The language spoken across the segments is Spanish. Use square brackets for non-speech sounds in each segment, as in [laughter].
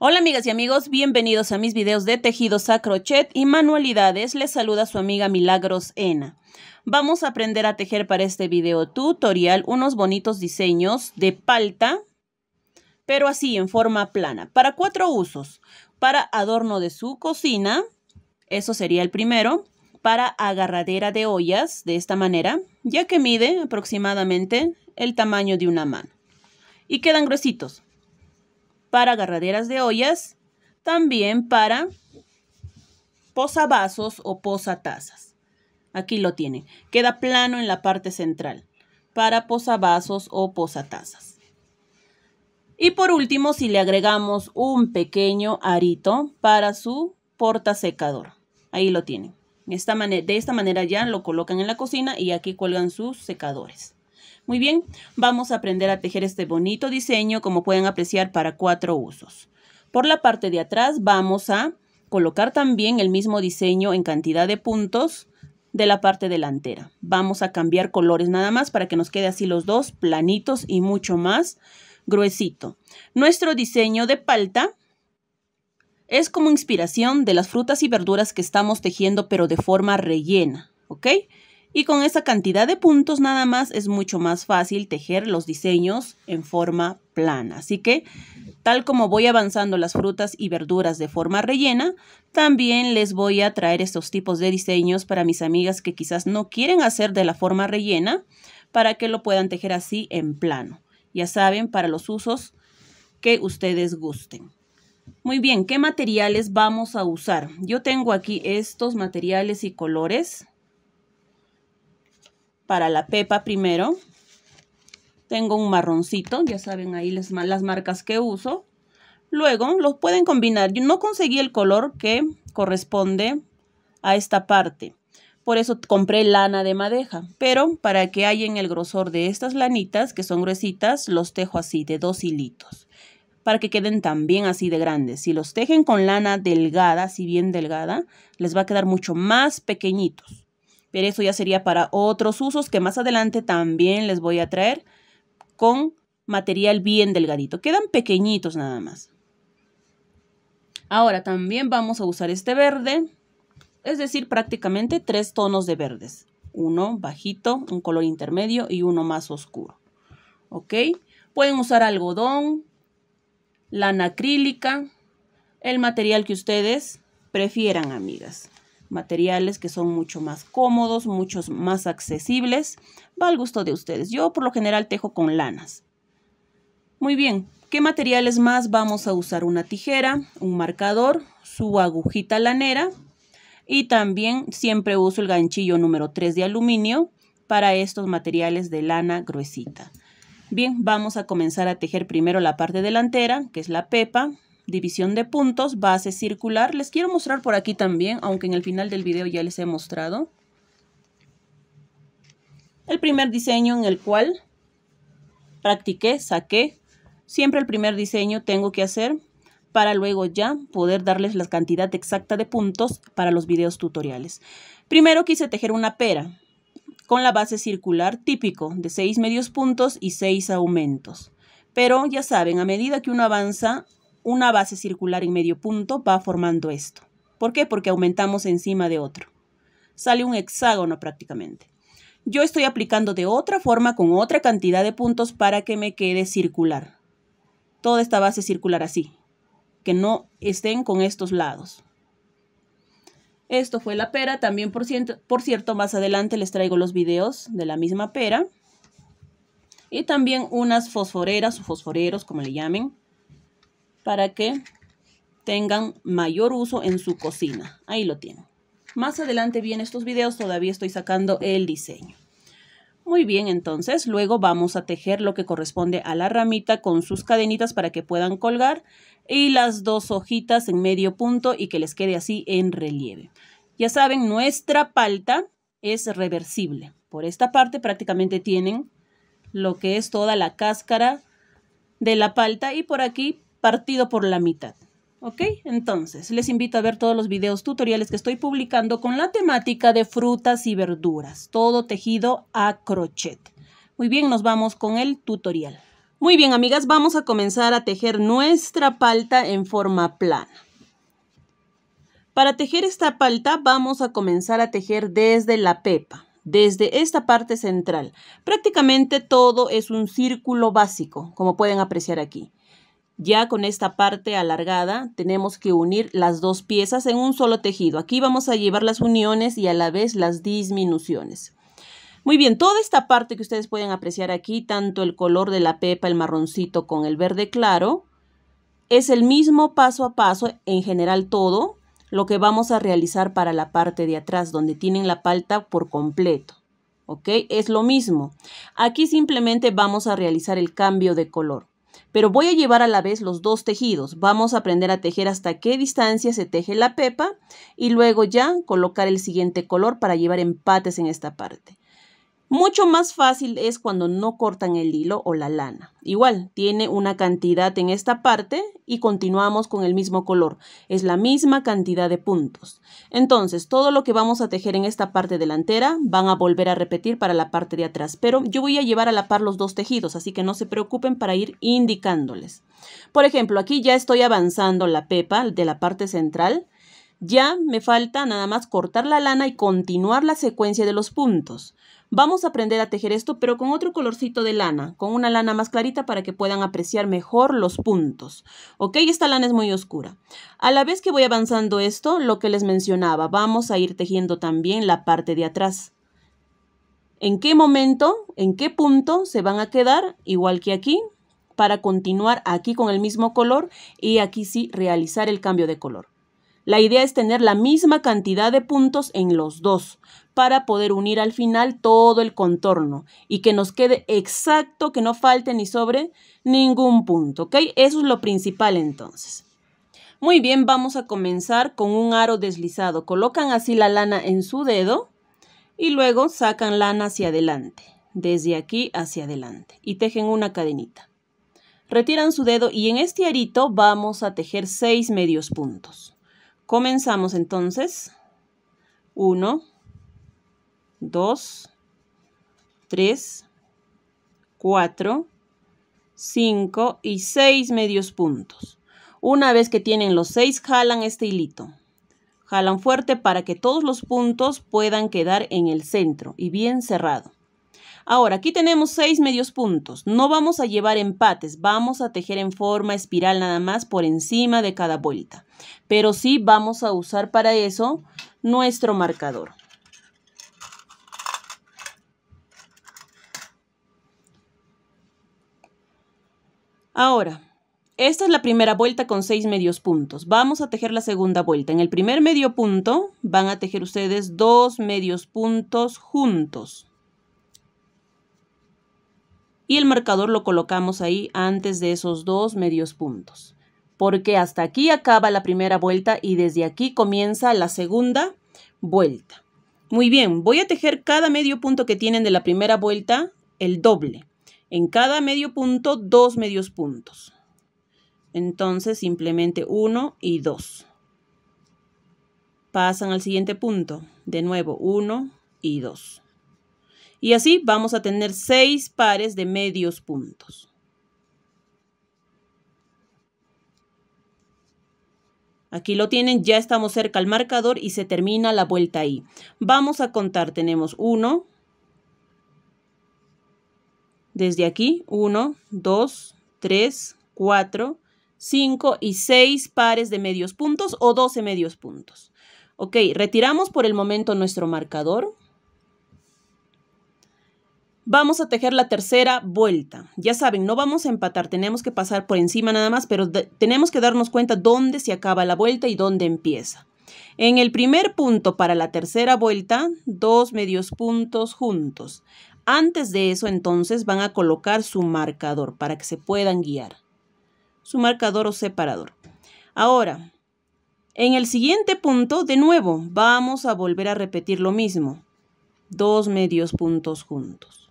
Hola amigas y amigos, bienvenidos a mis videos de tejidos a crochet y manualidades. Les saluda su amiga Milagros Ena. Vamos a aprender a tejer para este video tutorial unos bonitos diseños de palta, pero así en forma plana, para cuatro usos. Para adorno de su cocina, eso sería el primero. Para agarradera de ollas, de esta manera, ya que mide aproximadamente el tamaño de una mano. Y quedan gruesitos para agarraderas de ollas, también para posavasos o posatazas. Aquí lo tienen. Queda plano en la parte central para posavasos o posatazas. Y por último, si le agregamos un pequeño arito para su porta secador. Ahí lo tienen. de esta manera ya lo colocan en la cocina y aquí cuelgan sus secadores. Muy bien, vamos a aprender a tejer este bonito diseño como pueden apreciar para cuatro usos. Por la parte de atrás vamos a colocar también el mismo diseño en cantidad de puntos de la parte delantera. Vamos a cambiar colores nada más para que nos quede así los dos planitos y mucho más gruesito. Nuestro diseño de palta es como inspiración de las frutas y verduras que estamos tejiendo pero de forma rellena, ¿ok? Y con esa cantidad de puntos nada más es mucho más fácil tejer los diseños en forma plana. Así que, tal como voy avanzando las frutas y verduras de forma rellena, también les voy a traer estos tipos de diseños para mis amigas que quizás no quieren hacer de la forma rellena, para que lo puedan tejer así en plano. Ya saben, para los usos que ustedes gusten. Muy bien, ¿qué materiales vamos a usar? Yo tengo aquí estos materiales y colores para la pepa primero. Tengo un marroncito, ya saben ahí las marcas que uso. Luego los pueden combinar. Yo no conseguí el color que corresponde a esta parte. Por eso compré lana de madeja, pero para que en el grosor de estas lanitas, que son gruesitas, los tejo así, de dos hilitos, para que queden también así de grandes. Si los tejen con lana delgada, así bien delgada, les va a quedar mucho más pequeñitos pero eso ya sería para otros usos que más adelante también les voy a traer con material bien delgadito. Quedan pequeñitos nada más. Ahora también vamos a usar este verde, es decir, prácticamente tres tonos de verdes. Uno bajito, un color intermedio y uno más oscuro. ¿Ok? Pueden usar algodón, lana acrílica, el material que ustedes prefieran, amigas materiales que son mucho más cómodos, muchos más accesibles. Va al gusto de ustedes. Yo por lo general tejo con lanas. Muy bien, ¿qué materiales más vamos a usar? Una tijera, un marcador, su agujita lanera y también siempre uso el ganchillo número 3 de aluminio para estos materiales de lana gruesita. Bien, vamos a comenzar a tejer primero la parte delantera, que es la pepa, división de puntos, base circular. Les quiero mostrar por aquí también, aunque en el final del video ya les he mostrado. El primer diseño en el cual practiqué, saqué. Siempre el primer diseño tengo que hacer para luego ya poder darles la cantidad exacta de puntos para los videos tutoriales. Primero quise tejer una pera con la base circular típico de 6 medios puntos y 6 aumentos. Pero ya saben, a medida que uno avanza, una base circular en medio punto va formando esto. ¿Por qué? Porque aumentamos encima de otro. Sale un hexágono prácticamente. Yo estoy aplicando de otra forma con otra cantidad de puntos para que me quede circular. Toda esta base circular así, que no estén con estos lados. Esto fue la pera, también por, por cierto más adelante les traigo los videos de la misma pera. Y también unas fosforeras o fosforeros, como le llamen, para que tengan mayor uso en su cocina. Ahí lo tienen. Más adelante vienen estos videos, todavía estoy sacando el diseño. Muy bien, entonces luego vamos a tejer lo que corresponde a la ramita con sus cadenitas para que puedan colgar y las dos hojitas en medio punto y que les quede así en relieve. Ya saben, nuestra palta es reversible. Por esta parte prácticamente tienen lo que es toda la cáscara de la palta y por aquí partido por la mitad. ¿Ok? Entonces, les invito a ver todos los videos tutoriales que estoy publicando con la temática de frutas y verduras, todo tejido a crochet. Muy bien, nos vamos con el tutorial. Muy bien, amigas, vamos a comenzar a tejer nuestra palta en forma plana. Para tejer esta palta vamos a comenzar a tejer desde la pepa, desde esta parte central. Prácticamente todo es un círculo básico, como pueden apreciar aquí. Ya con esta parte alargada tenemos que unir las dos piezas en un solo tejido. Aquí vamos a llevar las uniones y a la vez las disminuciones. Muy bien, toda esta parte que ustedes pueden apreciar aquí, tanto el color de la pepa, el marroncito con el verde claro, es el mismo paso a paso, en general todo, lo que vamos a realizar para la parte de atrás, donde tienen la palta por completo. ¿Ok? Es lo mismo. Aquí simplemente vamos a realizar el cambio de color pero voy a llevar a la vez los dos tejidos. Vamos a aprender a tejer hasta qué distancia se teje la pepa y luego ya colocar el siguiente color para llevar empates en esta parte. Mucho más fácil es cuando no cortan el hilo o la lana. Igual, tiene una cantidad en esta parte y continuamos con el mismo color. Es la misma cantidad de puntos. Entonces, todo lo que vamos a tejer en esta parte delantera van a volver a repetir para la parte de atrás. Pero yo voy a llevar a la par los dos tejidos, así que no se preocupen para ir indicándoles. Por ejemplo, aquí ya estoy avanzando la pepa de la parte central. Ya me falta nada más cortar la lana y continuar la secuencia de los puntos. Vamos a aprender a tejer esto, pero con otro colorcito de lana, con una lana más clarita para que puedan apreciar mejor los puntos. ¿Ok? Esta lana es muy oscura. A la vez que voy avanzando esto, lo que les mencionaba, vamos a ir tejiendo también la parte de atrás. ¿En qué momento, en qué punto se van a quedar? Igual que aquí, para continuar aquí con el mismo color y aquí sí realizar el cambio de color. La idea es tener la misma cantidad de puntos en los dos para poder unir al final todo el contorno y que nos quede exacto, que no falte ni sobre ningún punto, ¿ok? Eso es lo principal entonces. Muy bien, vamos a comenzar con un aro deslizado. Colocan así la lana en su dedo y luego sacan lana hacia adelante, desde aquí hacia adelante y tejen una cadenita. Retiran su dedo y en este arito vamos a tejer seis medios puntos. Comenzamos entonces. Uno 2, 3, 4, 5 y 6 medios puntos. Una vez que tienen los 6, jalan este hilito. Jalan fuerte para que todos los puntos puedan quedar en el centro y bien cerrado. Ahora, aquí tenemos 6 medios puntos. No vamos a llevar empates, vamos a tejer en forma espiral nada más por encima de cada vuelta. Pero sí vamos a usar para eso nuestro marcador. Ahora, esta es la primera vuelta con seis medios puntos. Vamos a tejer la segunda vuelta. En el primer medio punto van a tejer ustedes dos medios puntos juntos. Y el marcador lo colocamos ahí antes de esos dos medios puntos. Porque hasta aquí acaba la primera vuelta y desde aquí comienza la segunda vuelta. Muy bien, voy a tejer cada medio punto que tienen de la primera vuelta el doble. En cada medio punto, dos medios puntos. Entonces, simplemente 1 y 2. Pasan al siguiente punto. De nuevo, 1 y 2. Y así vamos a tener 6 pares de medios puntos. Aquí lo tienen, ya estamos cerca al marcador y se termina la vuelta ahí. Vamos a contar, tenemos 1, desde aquí, 1, 2, 3, 4, 5 y 6 pares de medios puntos o 12 medios puntos. Ok, retiramos por el momento nuestro marcador. Vamos a tejer la tercera vuelta. Ya saben, no vamos a empatar, tenemos que pasar por encima nada más, pero tenemos que darnos cuenta dónde se acaba la vuelta y dónde empieza. En el primer punto para la tercera vuelta, dos medios puntos juntos. Antes de eso entonces van a colocar su marcador para que se puedan guiar. Su marcador o separador. Ahora, en el siguiente punto, de nuevo, vamos a volver a repetir lo mismo. Dos medios puntos juntos.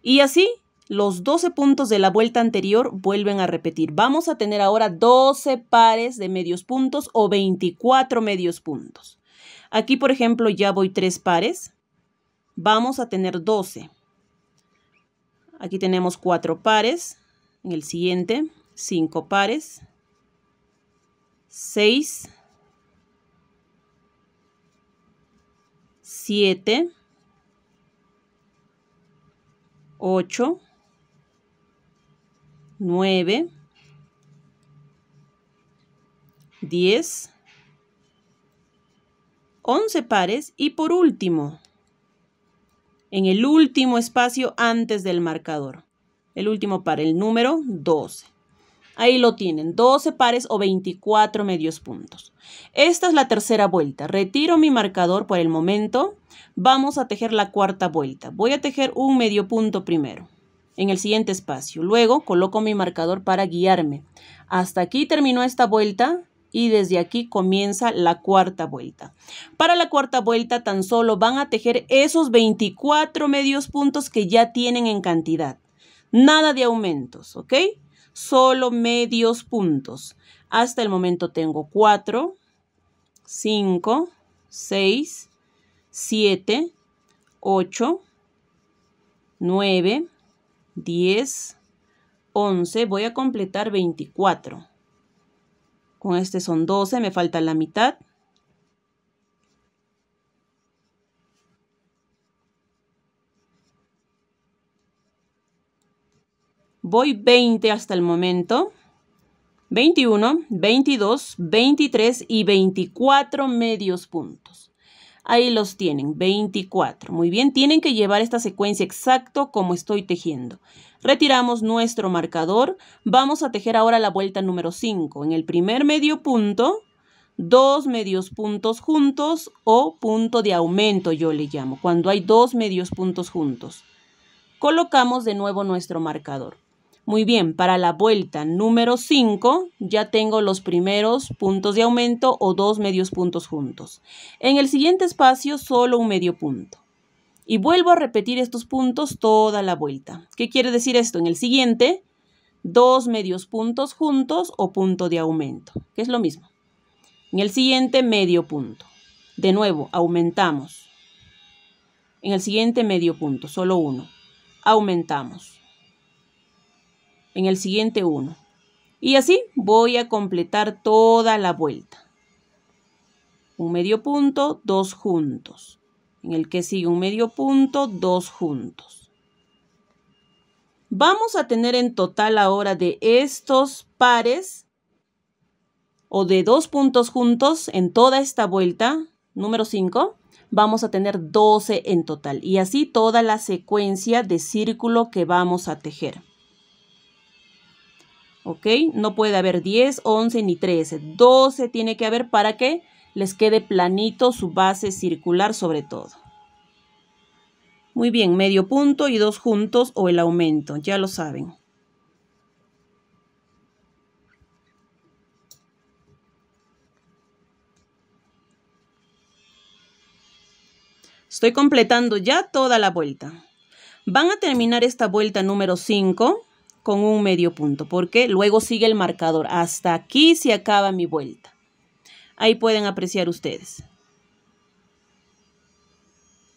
Y así, los 12 puntos de la vuelta anterior vuelven a repetir. Vamos a tener ahora 12 pares de medios puntos o 24 medios puntos. Aquí, por ejemplo, ya voy tres pares vamos a tener 12. Aquí tenemos 4 pares, en el siguiente 5 pares, 6, 7, 8, 9, 10, 11 pares y por último en el último espacio antes del marcador. El último par, el número 12. Ahí lo tienen, 12 pares o 24 medios puntos. Esta es la tercera vuelta. Retiro mi marcador por el momento. Vamos a tejer la cuarta vuelta. Voy a tejer un medio punto primero en el siguiente espacio. Luego coloco mi marcador para guiarme. Hasta aquí terminó esta vuelta y desde aquí comienza la cuarta vuelta. Para la cuarta vuelta tan solo van a tejer esos 24 medios puntos que ya tienen en cantidad. Nada de aumentos, ¿ok? Solo medios puntos. Hasta el momento tengo 4, 5, 6, 7, 8, 9, 10, 11. Voy a completar 24. Con este son 12, me falta la mitad. Voy 20 hasta el momento. 21, 22, 23 y 24 medios puntos. Ahí los tienen, 24. Muy bien, tienen que llevar esta secuencia exacto como estoy tejiendo. Retiramos nuestro marcador. Vamos a tejer ahora la vuelta número 5. En el primer medio punto, dos medios puntos juntos o punto de aumento yo le llamo, cuando hay dos medios puntos juntos. Colocamos de nuevo nuestro marcador. Muy bien, para la vuelta número 5 ya tengo los primeros puntos de aumento o dos medios puntos juntos. En el siguiente espacio solo un medio punto. Y vuelvo a repetir estos puntos toda la vuelta. ¿Qué quiere decir esto? En el siguiente, dos medios puntos juntos o punto de aumento, que es lo mismo. En el siguiente, medio punto. De nuevo, aumentamos. En el siguiente, medio punto, solo uno. Aumentamos. En el siguiente, uno. Y así voy a completar toda la vuelta. Un medio punto, dos juntos en el que sigue un medio punto, dos juntos. Vamos a tener en total ahora de estos pares o de dos puntos juntos en toda esta vuelta, número 5, vamos a tener 12 en total. Y así toda la secuencia de círculo que vamos a tejer. ¿Ok? No puede haber 10, 11 ni 13. 12 tiene que haber para que les quede planito su base circular sobre todo. Muy bien, medio punto y dos juntos o el aumento, ya lo saben. Estoy completando ya toda la vuelta. Van a terminar esta vuelta número 5 con un medio punto, porque luego sigue el marcador. Hasta aquí se acaba mi vuelta. Ahí pueden apreciar ustedes.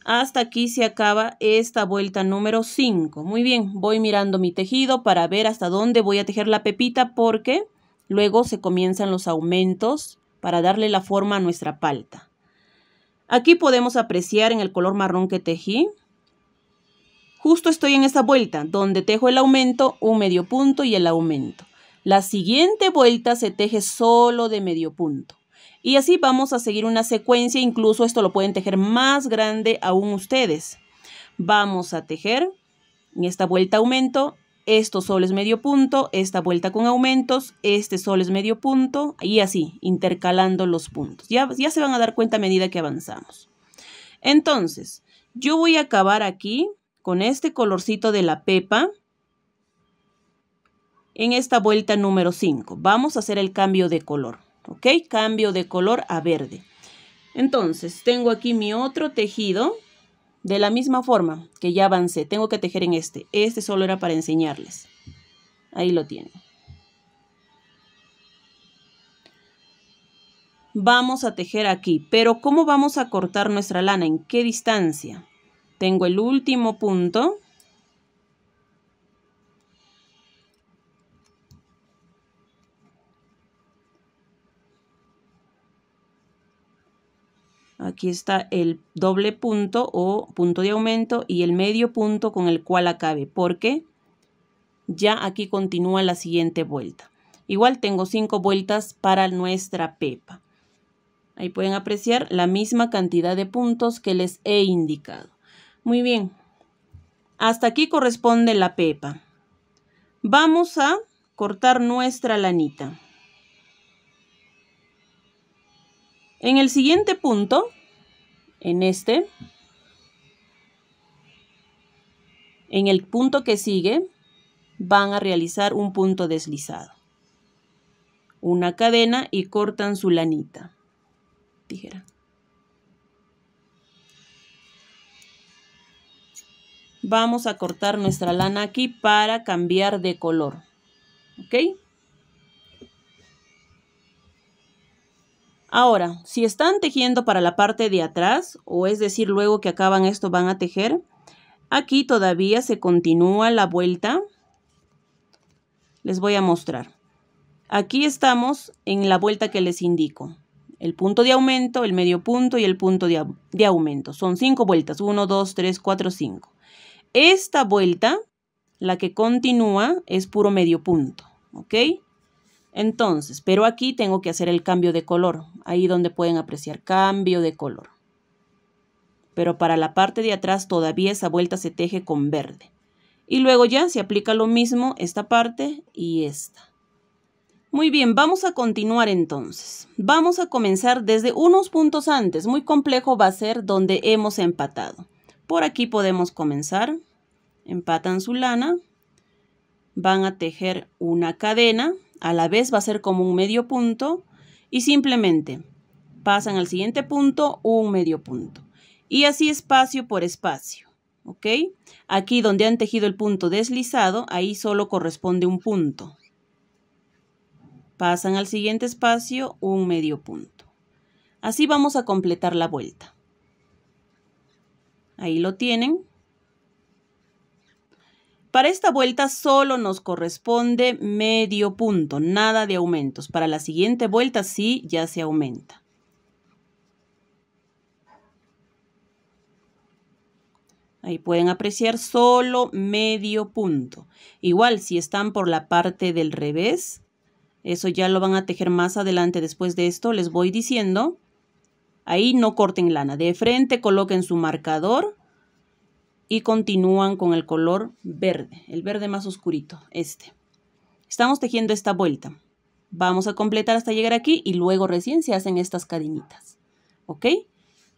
Hasta aquí se acaba esta vuelta número 5. Muy bien, voy mirando mi tejido para ver hasta dónde voy a tejer la pepita porque luego se comienzan los aumentos para darle la forma a nuestra palta. Aquí podemos apreciar en el color marrón que tejí. Justo estoy en esta vuelta donde tejo el aumento, un medio punto y el aumento. La siguiente vuelta se teje solo de medio punto. Y así vamos a seguir una secuencia, incluso esto lo pueden tejer más grande aún ustedes. Vamos a tejer, en esta vuelta aumento, sol es medio punto, esta vuelta con aumentos, este sol es medio punto, y así, intercalando los puntos. Ya, ya se van a dar cuenta a medida que avanzamos. Entonces, yo voy a acabar aquí con este colorcito de la pepa en esta vuelta número 5. Vamos a hacer el cambio de color. ¿ok? Cambio de color a verde. Entonces, tengo aquí mi otro tejido de la misma forma que ya avancé. Tengo que tejer en este. Este solo era para enseñarles. Ahí lo tiene Vamos a tejer aquí, pero ¿cómo vamos a cortar nuestra lana? ¿En qué distancia? Tengo el último punto Aquí está el doble punto o punto de aumento y el medio punto con el cual acabe, porque ya aquí continúa la siguiente vuelta. Igual tengo cinco vueltas para nuestra pepa. Ahí pueden apreciar la misma cantidad de puntos que les he indicado. Muy bien, hasta aquí corresponde la pepa. Vamos a cortar nuestra lanita. En el siguiente punto, en este, en el punto que sigue, van a realizar un punto deslizado. Una cadena y cortan su lanita. Tijera. Vamos a cortar nuestra lana aquí para cambiar de color. ¿Ok? Ahora, si están tejiendo para la parte de atrás, o es decir, luego que acaban esto van a tejer, aquí todavía se continúa la vuelta. Les voy a mostrar. Aquí estamos en la vuelta que les indico. El punto de aumento, el medio punto y el punto de, aumento. Son cinco vueltas. uno dos tres cuatro cinco Esta vuelta, la que continúa, es puro medio punto. ¿Ok? Entonces, pero aquí tengo que hacer el cambio de color, ahí donde pueden apreciar cambio de color. Pero para la parte de atrás todavía esa vuelta se teje con verde. Y luego ya se aplica lo mismo esta parte y esta. Muy bien, vamos a continuar entonces. Vamos a comenzar desde unos puntos antes, muy complejo va a ser donde hemos empatado. Por aquí podemos comenzar, empatan su lana, van a tejer una cadena, a la vez va a ser como un medio punto y simplemente pasan al siguiente punto un medio punto. Y así espacio por espacio. ¿Ok? Aquí donde han tejido el punto deslizado, ahí solo corresponde un punto. Pasan al siguiente espacio un medio punto. Así vamos a completar la vuelta. Ahí lo tienen. Para esta vuelta solo nos corresponde medio punto, nada de aumentos. Para la siguiente vuelta sí ya se aumenta. Ahí pueden apreciar solo medio punto. Igual si están por la parte del revés, eso ya lo van a tejer más adelante después de esto, les voy diciendo. Ahí no corten lana, de frente coloquen su marcador y continúan con el color verde, el verde más oscurito, este. Estamos tejiendo esta vuelta. Vamos a completar hasta llegar aquí y luego recién se hacen estas cadenitas. ¿Ok?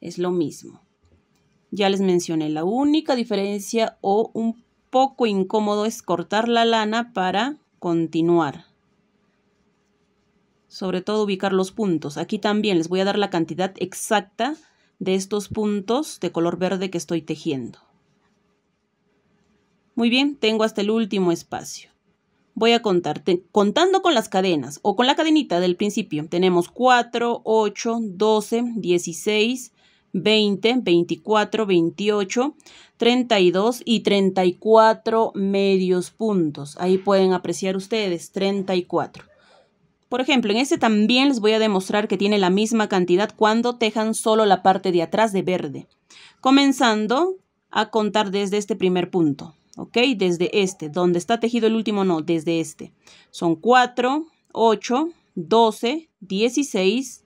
Es lo mismo. Ya les mencioné, la única diferencia o un poco incómodo es cortar la lana para continuar. Sobre todo ubicar los puntos. Aquí también les voy a dar la cantidad exacta de estos puntos de color verde que estoy tejiendo. Muy bien, tengo hasta el último espacio. Voy a contarte, contando con las cadenas o con la cadenita del principio, tenemos 4, 8, 12, 16, 20, 24, 28, 32 y 34 medios puntos. Ahí pueden apreciar ustedes, 34. Por ejemplo, en este también les voy a demostrar que tiene la misma cantidad cuando tejan solo la parte de atrás de verde. Comenzando a contar desde este primer punto. ¿ok? Desde este, donde está tejido el último no, desde este. Son 4, 8, 12, 16,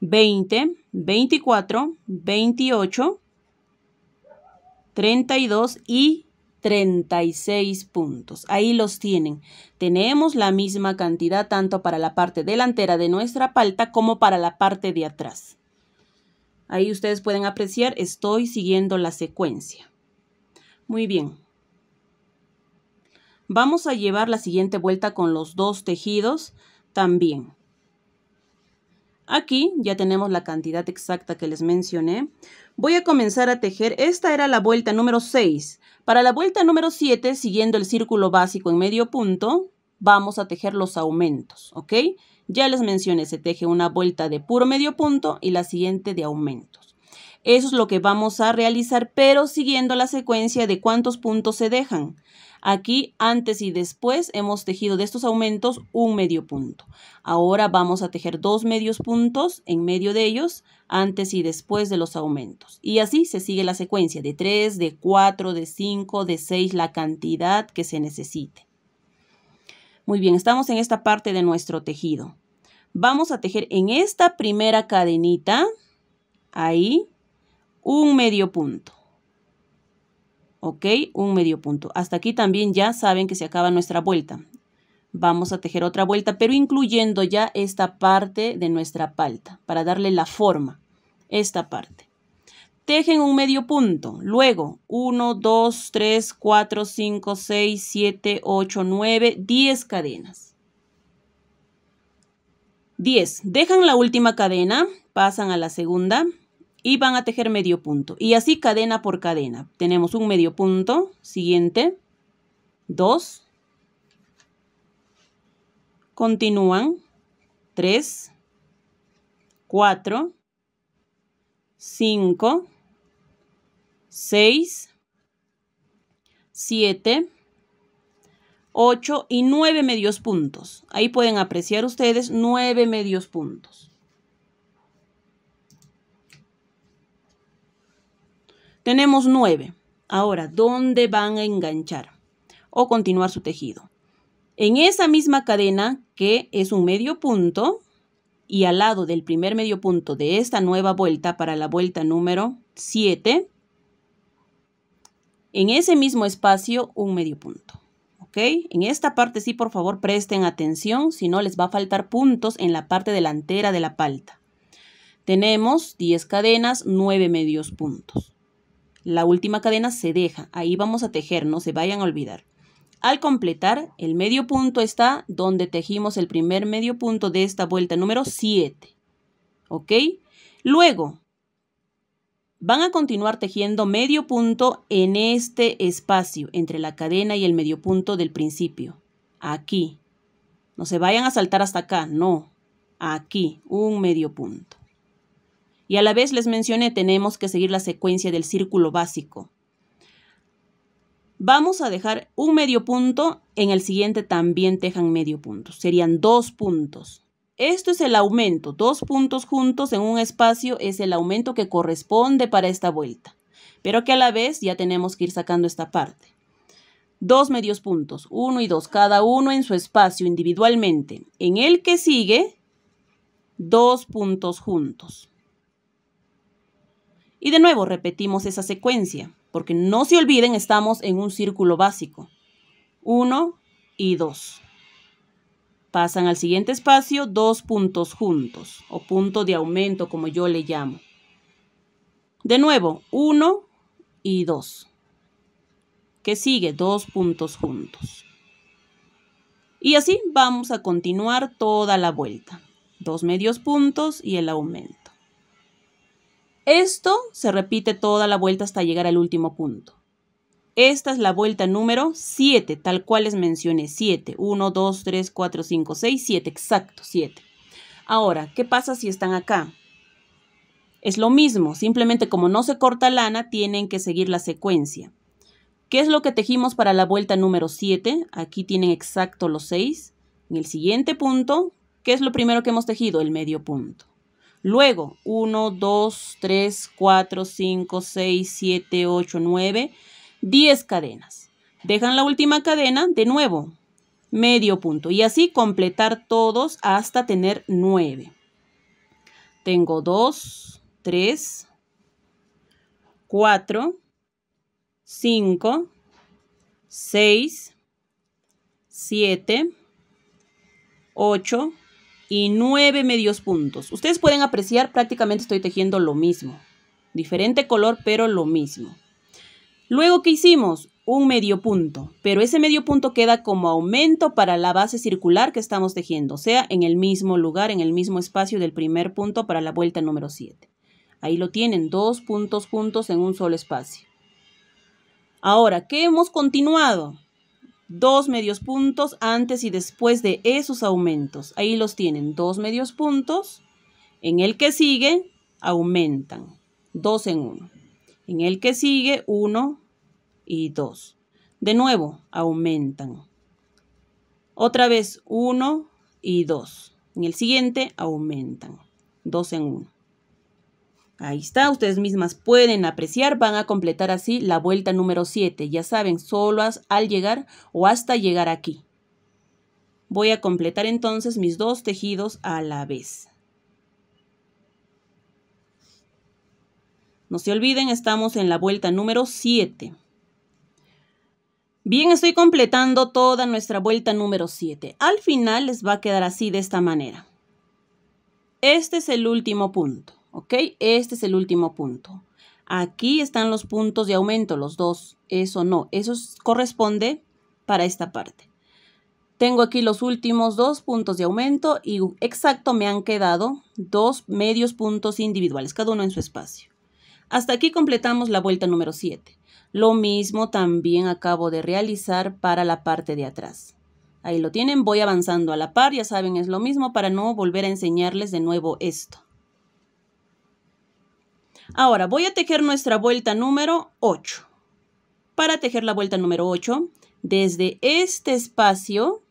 20, 24, 28, 32 y 36 puntos. Ahí los tienen. Tenemos la misma cantidad tanto para la parte delantera de nuestra palta como para la parte de atrás. Ahí ustedes pueden apreciar, estoy siguiendo la secuencia. Muy bien. Vamos a llevar la siguiente vuelta con los dos tejidos también. Aquí ya tenemos la cantidad exacta que les mencioné. Voy a comenzar a tejer. Esta era la vuelta número 6. Para la vuelta número 7, siguiendo el círculo básico en medio punto, vamos a tejer los aumentos, ¿ok? Ya les mencioné, se teje una vuelta de puro medio punto y la siguiente de aumentos. Eso es lo que vamos a realizar, pero siguiendo la secuencia de cuántos puntos se dejan. Aquí, antes y después, hemos tejido de estos aumentos un medio punto. Ahora vamos a tejer dos medios puntos en medio de ellos, antes y después de los aumentos. Y así se sigue la secuencia de 3, de 4, de 5, de 6, la cantidad que se necesite. Muy bien, estamos en esta parte de nuestro tejido. Vamos a tejer en esta primera cadenita, ahí, un medio punto. ¿ok? Un medio punto. Hasta aquí también ya saben que se acaba nuestra vuelta. Vamos a tejer otra vuelta, pero incluyendo ya esta parte de nuestra palta, para darle la forma, esta parte. Tejen un medio punto, luego 1, 2, 3, 4, 5, 6, 7, 8, 9, 10 cadenas. 10. Dejan la última cadena, pasan a la segunda, y van a tejer medio punto. Y así cadena por cadena. Tenemos un medio punto, siguiente, dos, continúan, tres, cuatro, cinco, seis, siete, 8 y 9 medios puntos. Ahí pueden apreciar ustedes nueve medios puntos. Tenemos nueve. Ahora, ¿dónde van a enganchar o continuar su tejido? En esa misma cadena, que es un medio punto, y al lado del primer medio punto de esta nueva vuelta para la vuelta número 7, en ese mismo espacio un medio punto. ¿Ok? En esta parte sí, por favor, presten atención, si no les va a faltar puntos en la parte delantera de la palta. Tenemos 10 cadenas, nueve medios puntos. La última cadena se deja, ahí vamos a tejer, no se vayan a olvidar. Al completar, el medio punto está donde tejimos el primer medio punto de esta vuelta número 7. ¿Ok? Luego, van a continuar tejiendo medio punto en este espacio, entre la cadena y el medio punto del principio. Aquí. No se vayan a saltar hasta acá, no. Aquí, un medio punto y a la vez les mencioné tenemos que seguir la secuencia del círculo básico. Vamos a dejar un medio punto, en el siguiente también tejan medio punto, serían dos puntos. Esto es el aumento, dos puntos juntos en un espacio es el aumento que corresponde para esta vuelta, pero que a la vez ya tenemos que ir sacando esta parte. Dos medios puntos, uno y dos, cada uno en su espacio individualmente. En el que sigue, dos puntos juntos. Y de nuevo repetimos esa secuencia, porque no se olviden, estamos en un círculo básico. 1 y 2. Pasan al siguiente espacio dos puntos juntos, o punto de aumento como yo le llamo. De nuevo, 1 y 2. Que sigue dos puntos juntos. Y así vamos a continuar toda la vuelta. Dos medios puntos y el aumento. Esto se repite toda la vuelta hasta llegar al último punto. Esta es la vuelta número 7, tal cual les mencioné, 7. 1, 2, 3, 4, 5, 6, 7, exacto, 7. Ahora, ¿qué pasa si están acá? Es lo mismo, simplemente como no se corta lana, tienen que seguir la secuencia. ¿Qué es lo que tejimos para la vuelta número 7? Aquí tienen exacto los 6. En el siguiente punto, ¿qué es lo primero que hemos tejido? El medio punto. Luego, 1, 2, 3, 4, 5, 6, 7, 8, 9, 10 cadenas. Dejan la última cadena de nuevo, medio punto. Y así completar todos hasta tener 9. Tengo 2, 3, 4, 5, 6, 7, 8, y nueve medios puntos. Ustedes pueden apreciar, prácticamente estoy tejiendo lo mismo. Diferente color, pero lo mismo. Luego, ¿qué hicimos? Un medio punto, pero ese medio punto queda como aumento para la base circular que estamos tejiendo, o sea, en el mismo lugar, en el mismo espacio del primer punto para la vuelta número 7. Ahí lo tienen, dos puntos juntos en un solo espacio. Ahora, ¿qué hemos continuado? dos medios puntos antes y después de esos aumentos. Ahí los tienen, dos medios puntos. En el que sigue, aumentan. Dos en uno. En el que sigue, uno y dos. De nuevo, aumentan. Otra vez, uno y dos. En el siguiente, aumentan. Dos en uno. Ahí está, ustedes mismas pueden apreciar, van a completar así la vuelta número 7. Ya saben, solo al llegar o hasta llegar aquí. Voy a completar entonces mis dos tejidos a la vez. No se olviden, estamos en la vuelta número 7. Bien, estoy completando toda nuestra vuelta número 7. Al final les va a quedar así de esta manera. Este es el último punto. ¿Ok? Este es el último punto. Aquí están los puntos de aumento, los dos. Eso no, eso corresponde para esta parte. Tengo aquí los últimos dos puntos de aumento y exacto me han quedado dos medios puntos individuales, cada uno en su espacio. Hasta aquí completamos la vuelta número 7. Lo mismo también acabo de realizar para la parte de atrás. Ahí lo tienen, voy avanzando a la par, ya saben, es lo mismo para no volver a enseñarles de nuevo esto. Ahora voy a tejer nuestra vuelta número 8. Para tejer la vuelta número 8, desde este espacio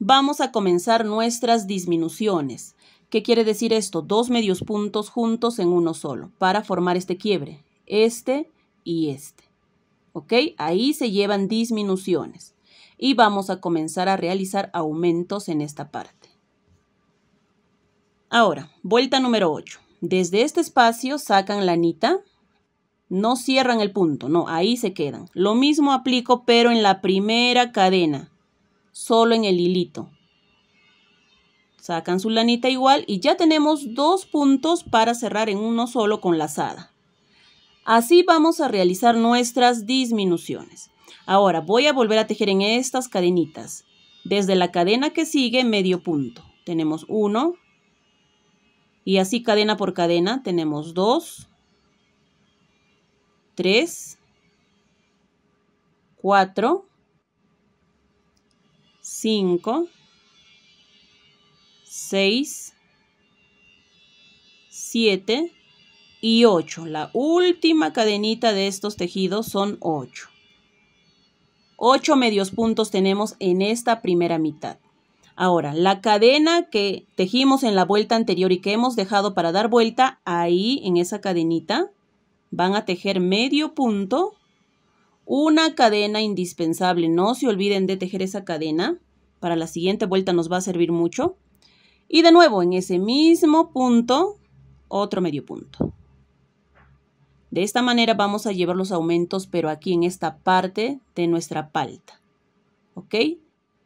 vamos a comenzar nuestras disminuciones. ¿Qué quiere decir esto? Dos medios puntos juntos en uno solo para formar este quiebre. Este y este. ¿Ok? Ahí se llevan disminuciones. Y vamos a comenzar a realizar aumentos en esta parte. Ahora, vuelta número 8. Desde este espacio sacan la anita, no cierran el punto, no, ahí se quedan. Lo mismo aplico, pero en la primera cadena, solo en el hilito. Sacan su lanita igual y ya tenemos dos puntos para cerrar en uno solo con la lazada. Así vamos a realizar nuestras disminuciones. Ahora voy a volver a tejer en estas cadenitas. Desde la cadena que sigue, medio punto. Tenemos uno y así cadena por cadena tenemos 2, 3, 4, 5, 6, 7 y 8. La última cadenita de estos tejidos son 8. 8 medios puntos tenemos en esta primera mitad. Ahora, la cadena que tejimos en la vuelta anterior y que hemos dejado para dar vuelta, ahí en esa cadenita, van a tejer medio punto, una cadena indispensable. No se olviden de tejer esa cadena. Para la siguiente vuelta nos va a servir mucho. Y de nuevo, en ese mismo punto, otro medio punto. De esta manera vamos a llevar los aumentos, pero aquí en esta parte de nuestra palta. ¿Ok?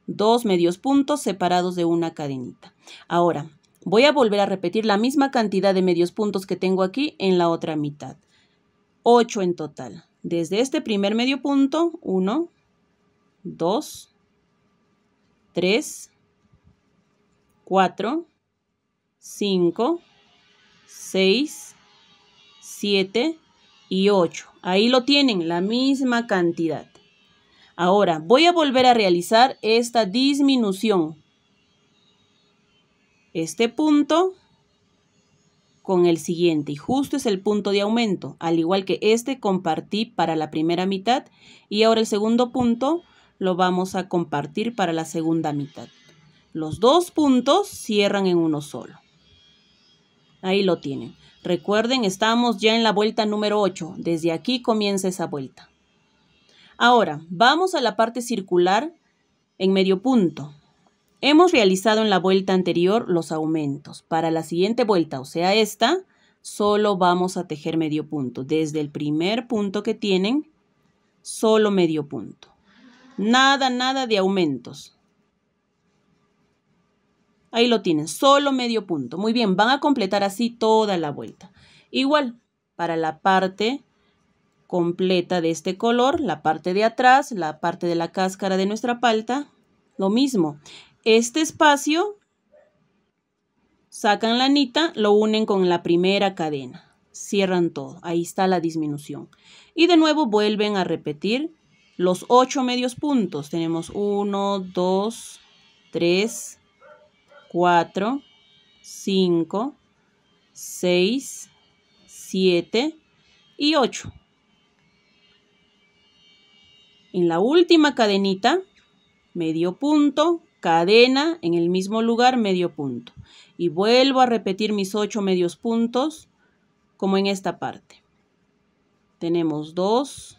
dos medios puntos separados de una cadenita. Ahora, voy a volver a repetir la misma cantidad de medios puntos que tengo aquí en la otra mitad. Ocho en total. Desde este primer medio punto, uno, dos, tres, cuatro, cinco, seis, siete y ocho. Ahí lo tienen, la misma cantidad. Ahora, voy a volver a realizar esta disminución. Este punto con el siguiente y justo es el punto de aumento, al igual que este compartí para la primera mitad y ahora el segundo punto lo vamos a compartir para la segunda mitad. Los dos puntos cierran en uno solo. Ahí lo tienen. Recuerden, estamos ya en la vuelta número 8. Desde aquí comienza esa vuelta. Ahora, vamos a la parte circular en medio punto. Hemos realizado en la vuelta anterior los aumentos. Para la siguiente vuelta, o sea esta, solo vamos a tejer medio punto. Desde el primer punto que tienen, solo medio punto. Nada, nada de aumentos. Ahí lo tienen, solo medio punto. Muy bien, van a completar así toda la vuelta. Igual, para la parte completa de este color, la parte de atrás, la parte de la cáscara de nuestra palta, lo mismo. Este espacio, sacan la anita, lo unen con la primera cadena, cierran todo, ahí está la disminución. Y de nuevo vuelven a repetir los ocho medios puntos. Tenemos 1, 2, 3, 4, 5, 6, 7 y 8. En la última cadenita, medio punto, cadena, en el mismo lugar, medio punto. Y vuelvo a repetir mis ocho medios puntos como en esta parte. Tenemos 2,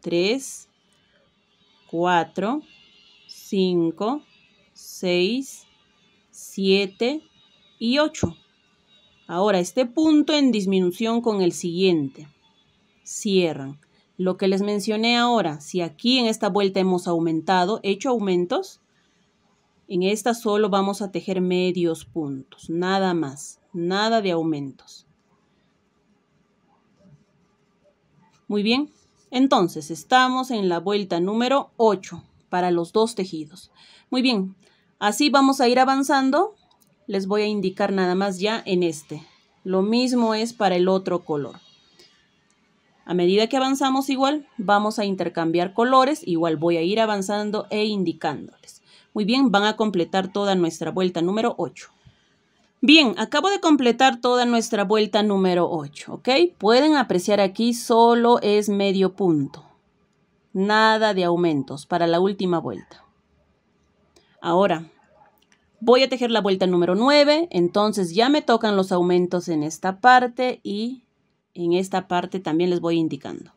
3, 4, 5, 6, 7 y 8. Ahora este punto en disminución con el siguiente. Cierran. Lo que les mencioné ahora, si aquí en esta vuelta hemos aumentado, hecho aumentos, en esta solo vamos a tejer medios puntos, nada más, nada de aumentos. Muy bien, entonces estamos en la vuelta número 8 para los dos tejidos. Muy bien, así vamos a ir avanzando. Les voy a indicar nada más ya en este. Lo mismo es para el otro color. A medida que avanzamos igual, vamos a intercambiar colores, igual voy a ir avanzando e indicándoles. Muy bien, van a completar toda nuestra vuelta número 8. Bien, acabo de completar toda nuestra vuelta número 8, ¿ok? Pueden apreciar aquí solo es medio punto. Nada de aumentos para la última vuelta. Ahora, voy a tejer la vuelta número 9, entonces ya me tocan los aumentos en esta parte y en esta parte también les voy indicando.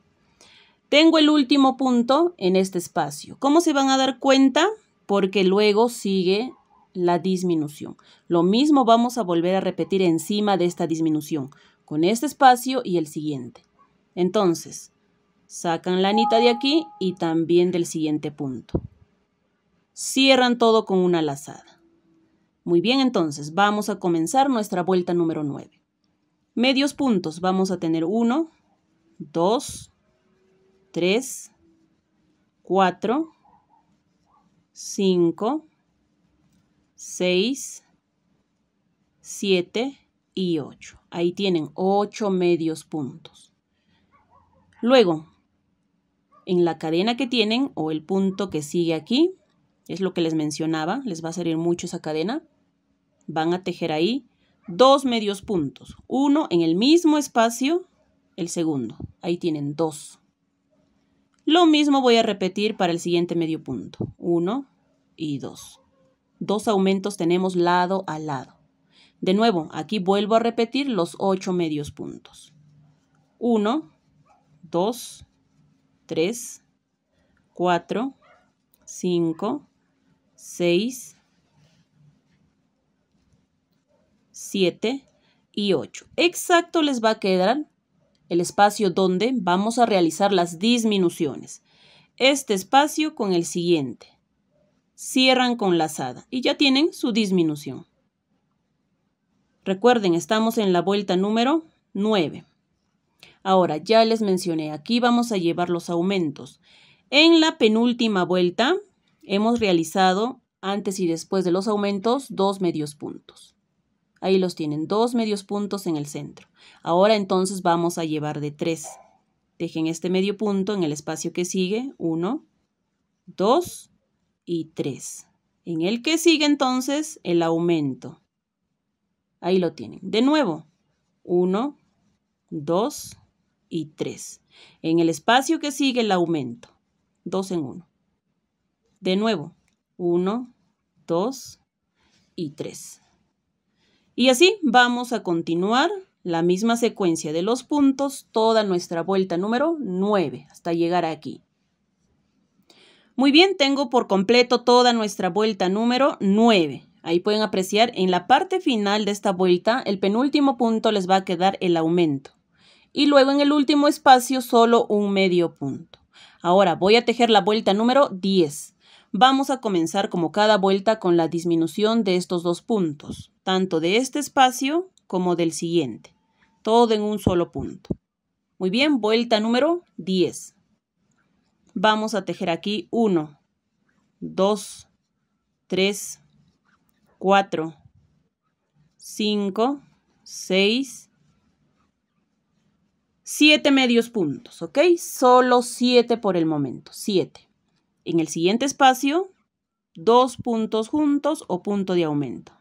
Tengo el último punto en este espacio. ¿Cómo se van a dar cuenta? Porque luego sigue la disminución. Lo mismo vamos a volver a repetir encima de esta disminución, con este espacio y el siguiente. Entonces, sacan la anita de aquí y también del siguiente punto. Cierran todo con una lazada. Muy bien, entonces, vamos a comenzar nuestra vuelta número 9. Medios puntos, vamos a tener 1, 2, 3, 4, 5, 6, 7 y 8. Ahí tienen 8 medios puntos. Luego, en la cadena que tienen o el punto que sigue aquí, es lo que les mencionaba, les va a salir mucho esa cadena, van a tejer ahí dos medios puntos. Uno en el mismo espacio, el segundo. Ahí tienen dos. Lo mismo voy a repetir para el siguiente medio punto. Uno y dos. Dos aumentos tenemos lado a lado. De nuevo, aquí vuelvo a repetir los ocho medios puntos. Uno, dos, tres, cuatro, cinco, seis, 7 y 8. Exacto les va a quedar el espacio donde vamos a realizar las disminuciones. Este espacio con el siguiente. Cierran con lazada y ya tienen su disminución. Recuerden, estamos en la vuelta número 9. Ahora, ya les mencioné, aquí vamos a llevar los aumentos. En la penúltima vuelta hemos realizado, antes y después de los aumentos, dos medios puntos. Ahí los tienen, dos medios puntos en el centro. Ahora entonces vamos a llevar de tres. Dejen este medio punto en el espacio que sigue, uno, dos y tres. En el que sigue entonces el aumento. Ahí lo tienen. De nuevo, uno, dos y tres. En el espacio que sigue el aumento. dos en uno. De nuevo, uno, dos y tres. Y así vamos a continuar la misma secuencia de los puntos toda nuestra vuelta número 9 hasta llegar aquí. Muy bien, tengo por completo toda nuestra vuelta número 9. Ahí pueden apreciar en la parte final de esta vuelta, el penúltimo punto les va a quedar el aumento. Y luego en el último espacio solo un medio punto. Ahora voy a tejer la vuelta número 10. Vamos a comenzar como cada vuelta con la disminución de estos dos puntos tanto de este espacio como del siguiente, todo en un solo punto. Muy bien, vuelta número 10. Vamos a tejer aquí 1, 2, 3, 4, 5, 6, 7 medios puntos, ¿ok? Solo 7 por el momento, 7. En el siguiente espacio, 2 puntos juntos o punto de aumento.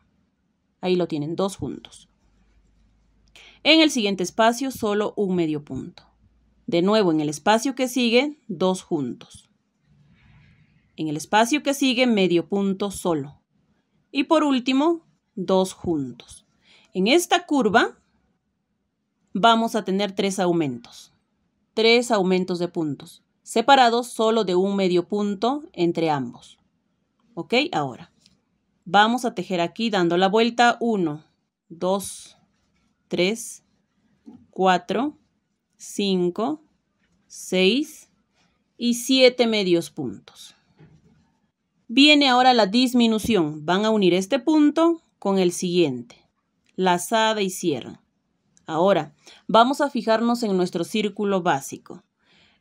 Ahí lo tienen, dos juntos. En el siguiente espacio, solo un medio punto. De nuevo, en el espacio que sigue, dos juntos. En el espacio que sigue, medio punto solo. Y por último, dos juntos. En esta curva vamos a tener tres aumentos. Tres aumentos de puntos, separados solo de un medio punto entre ambos. ¿Ok? Ahora. Vamos a tejer aquí dando la vuelta 1, 2, 3, 4, 5, 6 y 7 medios puntos. Viene ahora la disminución. Van a unir este punto con el siguiente. Lazada y cierra. Ahora, vamos a fijarnos en nuestro círculo básico.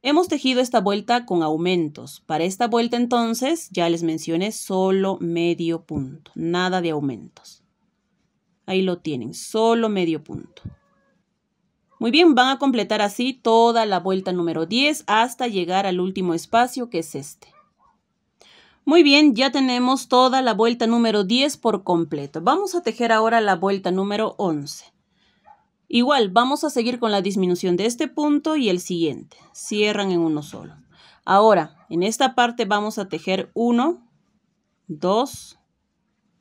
Hemos tejido esta vuelta con aumentos. Para esta vuelta entonces ya les mencioné solo medio punto, nada de aumentos. Ahí lo tienen, solo medio punto. Muy bien, van a completar así toda la vuelta número 10 hasta llegar al último espacio que es este. Muy bien, ya tenemos toda la vuelta número 10 por completo. Vamos a tejer ahora la vuelta número 11. Igual, vamos a seguir con la disminución de este punto y el siguiente. Cierran en uno solo. Ahora, en esta parte vamos a tejer 1, 2,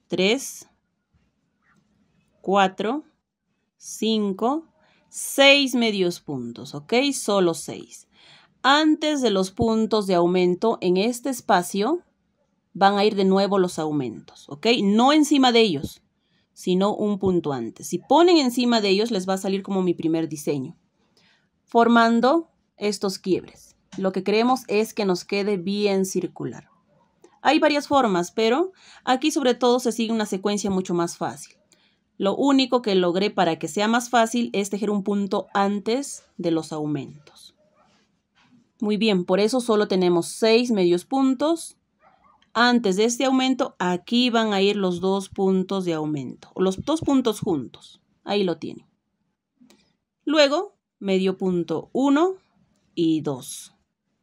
3, 4, 5, 6 medios puntos, ¿ok? Solo 6. Antes de los puntos de aumento, en este espacio van a ir de nuevo los aumentos, ¿ok? No encima de ellos, sino un punto antes. Si ponen encima de ellos, les va a salir como mi primer diseño, formando estos quiebres. Lo que queremos es que nos quede bien circular. Hay varias formas, pero aquí sobre todo se sigue una secuencia mucho más fácil. Lo único que logré para que sea más fácil es tejer un punto antes de los aumentos. Muy bien, por eso solo tenemos seis medios puntos, antes de este aumento, aquí van a ir los dos puntos de aumento, los dos puntos juntos. Ahí lo tienen. Luego, medio punto 1 y 2.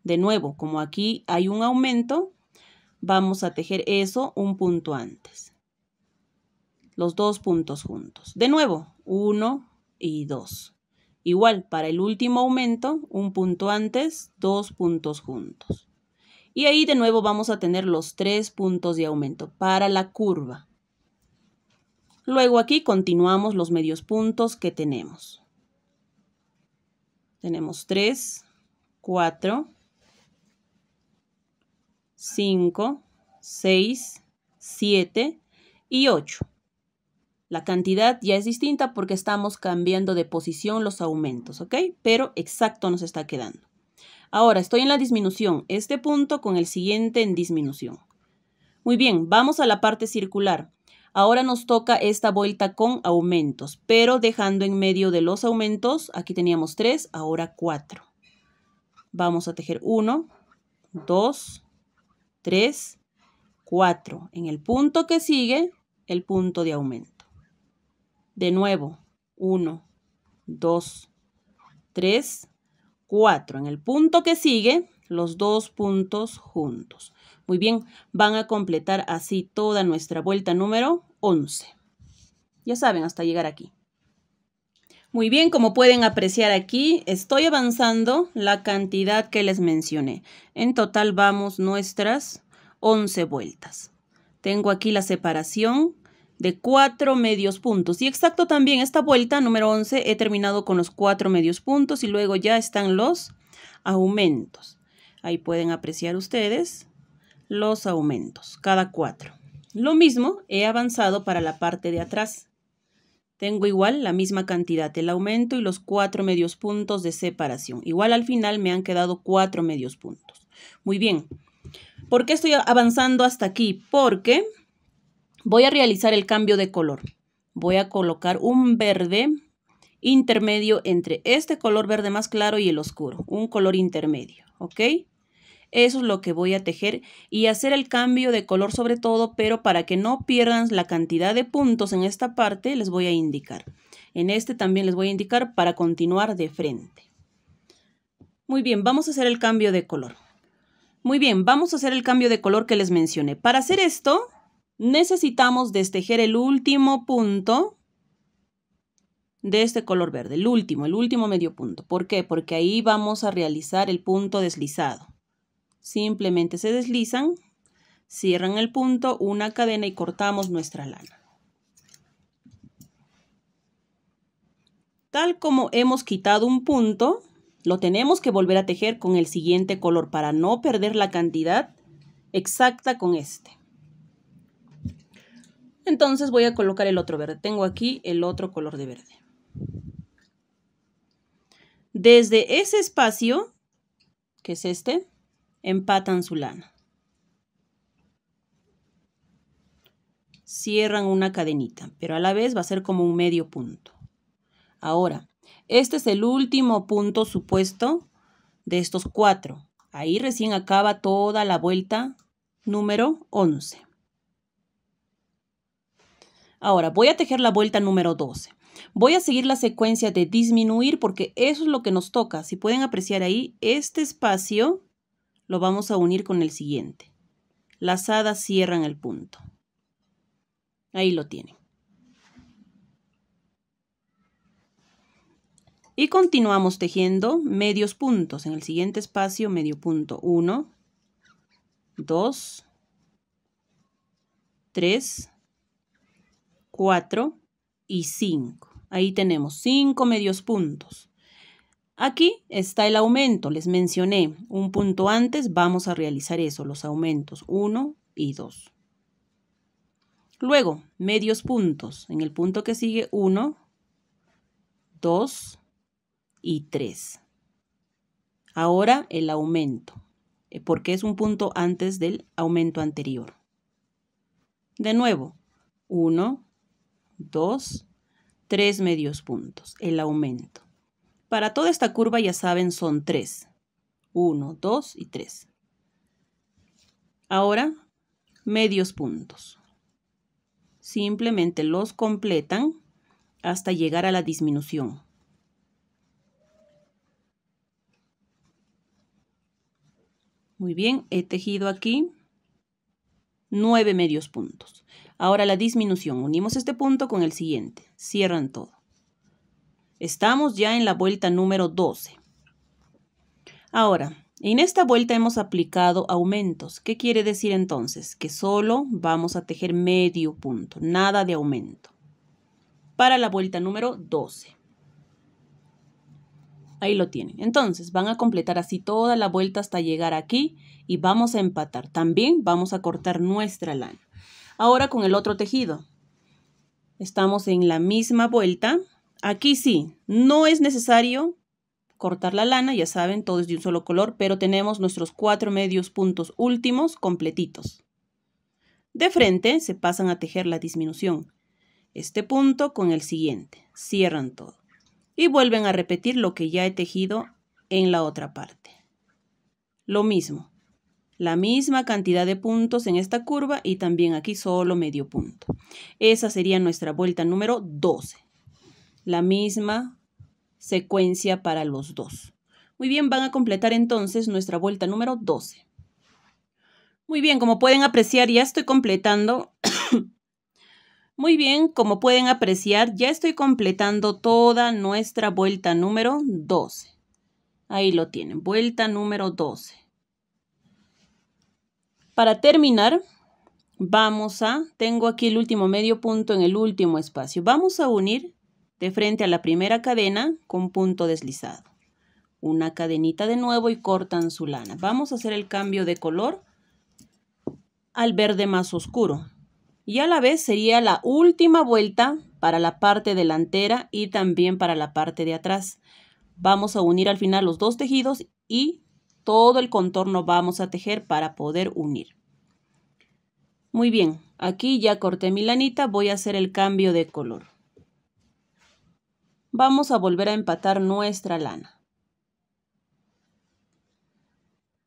De nuevo, como aquí hay un aumento, vamos a tejer eso un punto antes. Los dos puntos juntos. De nuevo, 1 y 2. Igual, para el último aumento, un punto antes, dos puntos juntos. Y ahí de nuevo vamos a tener los tres puntos de aumento para la curva. Luego aquí continuamos los medios puntos que tenemos. Tenemos 3, 4, 5, 6, 7 y 8. La cantidad ya es distinta porque estamos cambiando de posición los aumentos, ¿ok? Pero exacto nos está quedando. Ahora estoy en la disminución, este punto con el siguiente en disminución. Muy bien, vamos a la parte circular. Ahora nos toca esta vuelta con aumentos, pero dejando en medio de los aumentos, aquí teníamos 3, ahora 4. Vamos a tejer 1, 2, 3, 4. En el punto que sigue, el punto de aumento. De nuevo, 1, 2, 3, 4. En el punto que sigue, los dos puntos juntos. Muy bien, van a completar así toda nuestra vuelta número 11. Ya saben, hasta llegar aquí. Muy bien, como pueden apreciar aquí, estoy avanzando la cantidad que les mencioné. En total vamos nuestras 11 vueltas. Tengo aquí la separación de cuatro medios puntos. Y exacto también esta vuelta número 11 he terminado con los cuatro medios puntos y luego ya están los aumentos. Ahí pueden apreciar ustedes los aumentos, cada cuatro. Lo mismo he avanzado para la parte de atrás. Tengo igual la misma cantidad, el aumento y los cuatro medios puntos de separación. Igual al final me han quedado cuatro medios puntos. Muy bien. ¿Por qué estoy avanzando hasta aquí? Porque Voy a realizar el cambio de color. Voy a colocar un verde intermedio entre este color verde más claro y el oscuro, un color intermedio, ¿ok? Eso es lo que voy a tejer y hacer el cambio de color sobre todo, pero para que no pierdan la cantidad de puntos en esta parte, les voy a indicar. En este también les voy a indicar para continuar de frente. Muy bien, vamos a hacer el cambio de color. Muy bien, vamos a hacer el cambio de color que les mencioné. Para hacer esto, necesitamos destejer el último punto de este color verde, el último, el último medio punto. ¿Por qué? Porque ahí vamos a realizar el punto deslizado. Simplemente se deslizan, cierran el punto, una cadena y cortamos nuestra lana. Tal como hemos quitado un punto, lo tenemos que volver a tejer con el siguiente color para no perder la cantidad exacta con este. Entonces voy a colocar el otro verde. Tengo aquí el otro color de verde. Desde ese espacio, que es este, empatan su lana. Cierran una cadenita, pero a la vez va a ser como un medio punto. Ahora, este es el último punto supuesto de estos cuatro. Ahí recién acaba toda la vuelta número 11. Ahora, voy a tejer la vuelta número 12. Voy a seguir la secuencia de disminuir porque eso es lo que nos toca. Si pueden apreciar ahí, este espacio lo vamos a unir con el siguiente. hadas cierran el punto. Ahí lo tienen. Y continuamos tejiendo medios puntos. En el siguiente espacio, medio punto 1, 2, 3, 4 y 5. Ahí tenemos 5 medios puntos. Aquí está el aumento, les mencioné. Un punto antes vamos a realizar eso, los aumentos 1 y 2. Luego, medios puntos. En el punto que sigue 1, 2 y 3. Ahora el aumento, eh, porque es un punto antes del aumento anterior. De nuevo, 1, 2, 3 medios puntos, el aumento. Para toda esta curva ya saben son 3, 1, 2 y 3. Ahora, medios puntos. Simplemente los completan hasta llegar a la disminución. Muy bien, he tejido aquí 9 medios puntos. Ahora la disminución. Unimos este punto con el siguiente. Cierran todo. Estamos ya en la vuelta número 12. Ahora, en esta vuelta hemos aplicado aumentos. ¿Qué quiere decir entonces? Que solo vamos a tejer medio punto, nada de aumento. Para la vuelta número 12. Ahí lo tienen. Entonces van a completar así toda la vuelta hasta llegar aquí y vamos a empatar. También vamos a cortar nuestra lana. Ahora con el otro tejido. Estamos en la misma vuelta. Aquí sí, no es necesario cortar la lana, ya saben, todo es de un solo color, pero tenemos nuestros cuatro medios puntos últimos completitos. De frente se pasan a tejer la disminución. Este punto con el siguiente. Cierran todo. Y vuelven a repetir lo que ya he tejido en la otra parte. Lo mismo la misma cantidad de puntos en esta curva y también aquí solo medio punto. Esa sería nuestra vuelta número 12. La misma secuencia para los dos. Muy bien, van a completar entonces nuestra vuelta número 12. Muy bien, como pueden apreciar, ya estoy completando. [coughs] Muy bien, como pueden apreciar, ya estoy completando toda nuestra vuelta número 12. Ahí lo tienen, vuelta número 12. Para terminar, vamos a, tengo aquí el último medio punto en el último espacio. Vamos a unir de frente a la primera cadena con punto deslizado. Una cadenita de nuevo y cortan su lana. Vamos a hacer el cambio de color al verde más oscuro. Y a la vez sería la última vuelta para la parte delantera y también para la parte de atrás. Vamos a unir al final los dos tejidos y todo el contorno vamos a tejer para poder unir. Muy bien, aquí ya corté mi lanita, voy a hacer el cambio de color. Vamos a volver a empatar nuestra lana.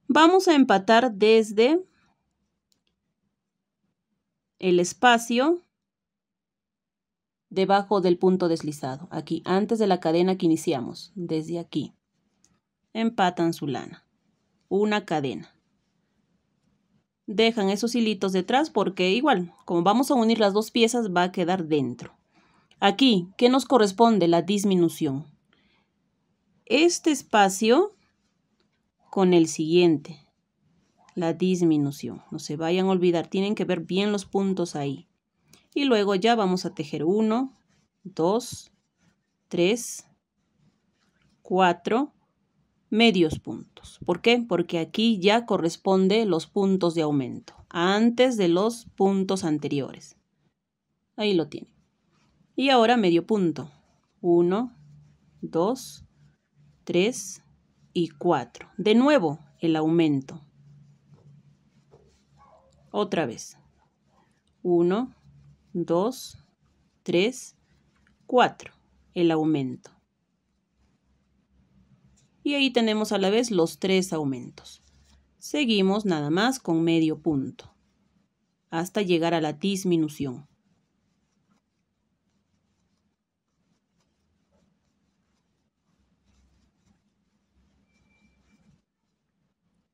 Vamos a empatar desde el espacio debajo del punto deslizado, aquí, antes de la cadena que iniciamos, desde aquí. Empatan su lana una cadena. Dejan esos hilitos detrás porque igual, como vamos a unir las dos piezas, va a quedar dentro. Aquí, ¿qué nos corresponde? La disminución. Este espacio con el siguiente. La disminución. No se vayan a olvidar, tienen que ver bien los puntos ahí. Y luego ya vamos a tejer 1, 2, 3, 4, medios puntos. ¿Por qué? Porque aquí ya corresponde los puntos de aumento, antes de los puntos anteriores. Ahí lo tiene. Y ahora medio punto. 1, 2, 3 y 4. De nuevo el aumento. Otra vez. 1, 2, 3, 4. El aumento y ahí tenemos a la vez los tres aumentos. Seguimos nada más con medio punto hasta llegar a la disminución.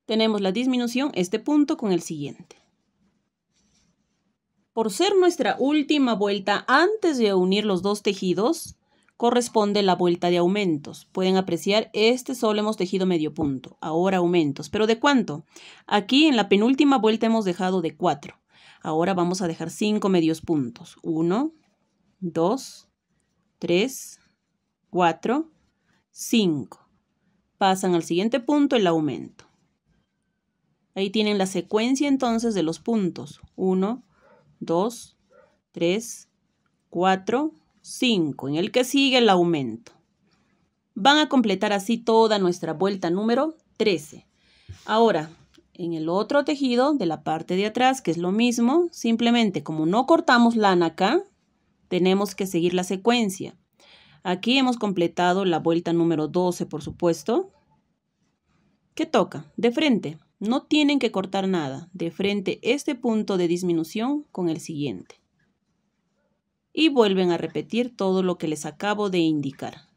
Tenemos la disminución, este punto con el siguiente. Por ser nuestra última vuelta antes de unir los dos tejidos, corresponde la vuelta de aumentos. Pueden apreciar, este solo hemos tejido medio punto, ahora aumentos. ¿Pero de cuánto? Aquí en la penúltima vuelta hemos dejado de 4. Ahora vamos a dejar 5 medios puntos. 1, 2, 3, 4, 5. Pasan al siguiente punto el aumento. Ahí tienen la secuencia entonces de los puntos. 1, 2, 3, 4, 5. 5. En el que sigue el aumento. Van a completar así toda nuestra vuelta número 13. Ahora, en el otro tejido de la parte de atrás, que es lo mismo, simplemente como no cortamos lana acá, tenemos que seguir la secuencia. Aquí hemos completado la vuelta número 12, por supuesto. ¿Qué toca? De frente. No tienen que cortar nada. De frente este punto de disminución con el siguiente y vuelven a repetir todo lo que les acabo de indicar.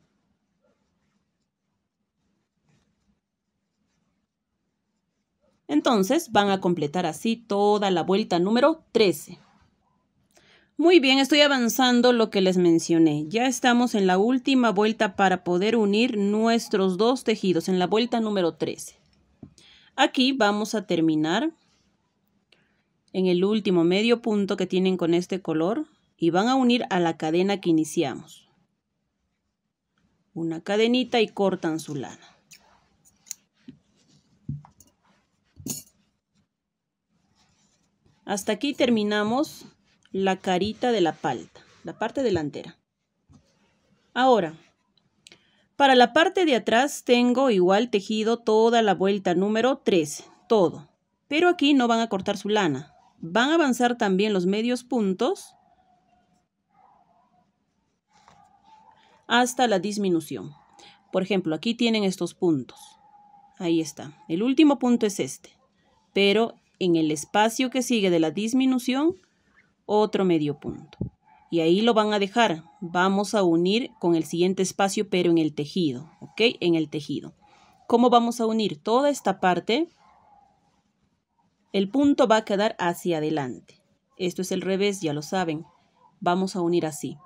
Entonces van a completar así toda la vuelta número 13. Muy bien, estoy avanzando lo que les mencioné. Ya estamos en la última vuelta para poder unir nuestros dos tejidos, en la vuelta número 13. Aquí vamos a terminar en el último medio punto que tienen con este color y van a unir a la cadena que iniciamos. Una cadenita y cortan su lana. Hasta aquí terminamos la carita de la palta, la parte delantera. Ahora, para la parte de atrás tengo igual tejido toda la vuelta número 13, todo. Pero aquí no van a cortar su lana. Van a avanzar también los medios puntos hasta la disminución. Por ejemplo, aquí tienen estos puntos. Ahí está. El último punto es este. Pero en el espacio que sigue de la disminución, otro medio punto. Y ahí lo van a dejar. Vamos a unir con el siguiente espacio, pero en el tejido. ¿Ok? En el tejido. ¿Cómo vamos a unir toda esta parte? El punto va a quedar hacia adelante. Esto es el revés, ya lo saben. Vamos a unir así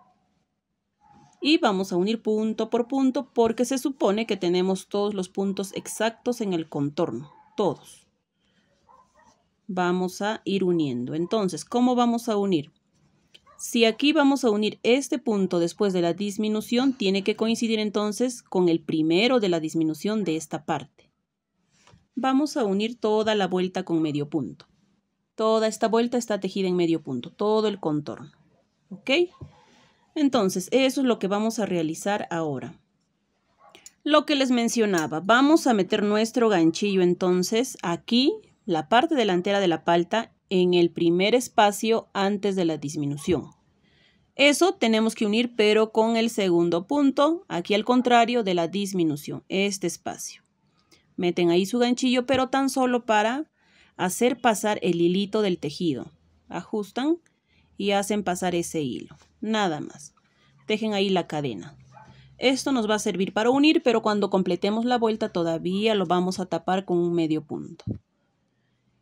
y vamos a unir punto por punto porque se supone que tenemos todos los puntos exactos en el contorno, todos. Vamos a ir uniendo. Entonces, ¿cómo vamos a unir? Si aquí vamos a unir este punto después de la disminución, tiene que coincidir entonces con el primero de la disminución de esta parte. Vamos a unir toda la vuelta con medio punto. Toda esta vuelta está tejida en medio punto, todo el contorno. ¿Ok? Entonces, eso es lo que vamos a realizar ahora. Lo que les mencionaba, vamos a meter nuestro ganchillo entonces aquí, la parte delantera de la palta, en el primer espacio antes de la disminución. Eso tenemos que unir pero con el segundo punto, aquí al contrario de la disminución, este espacio. Meten ahí su ganchillo pero tan solo para hacer pasar el hilito del tejido. Ajustan y hacen pasar ese hilo nada más. Dejen ahí la cadena. Esto nos va a servir para unir, pero cuando completemos la vuelta todavía lo vamos a tapar con un medio punto.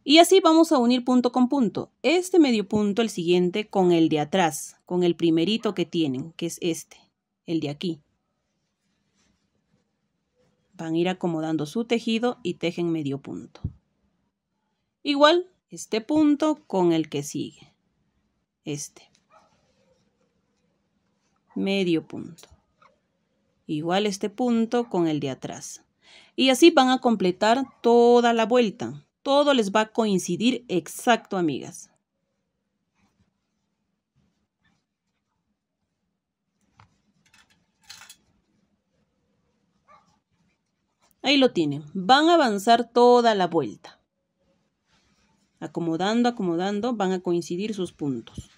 Y así vamos a unir punto con punto. Este medio punto, el siguiente, con el de atrás, con el primerito que tienen, que es este, el de aquí. Van a ir acomodando su tejido y tejen medio punto. Igual, este punto con el que sigue, este medio punto. Igual este punto con el de atrás. Y así van a completar toda la vuelta. Todo les va a coincidir exacto, amigas. Ahí lo tienen. Van a avanzar toda la vuelta. Acomodando, acomodando, van a coincidir sus puntos.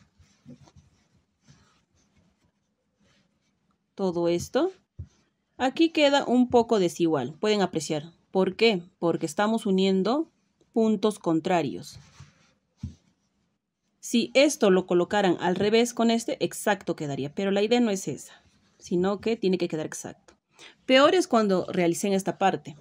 todo esto, aquí queda un poco desigual, pueden apreciar. ¿Por qué? Porque estamos uniendo puntos contrarios. Si esto lo colocaran al revés con este, exacto quedaría, pero la idea no es esa, sino que tiene que quedar exacto. Peor es cuando realicen esta parte.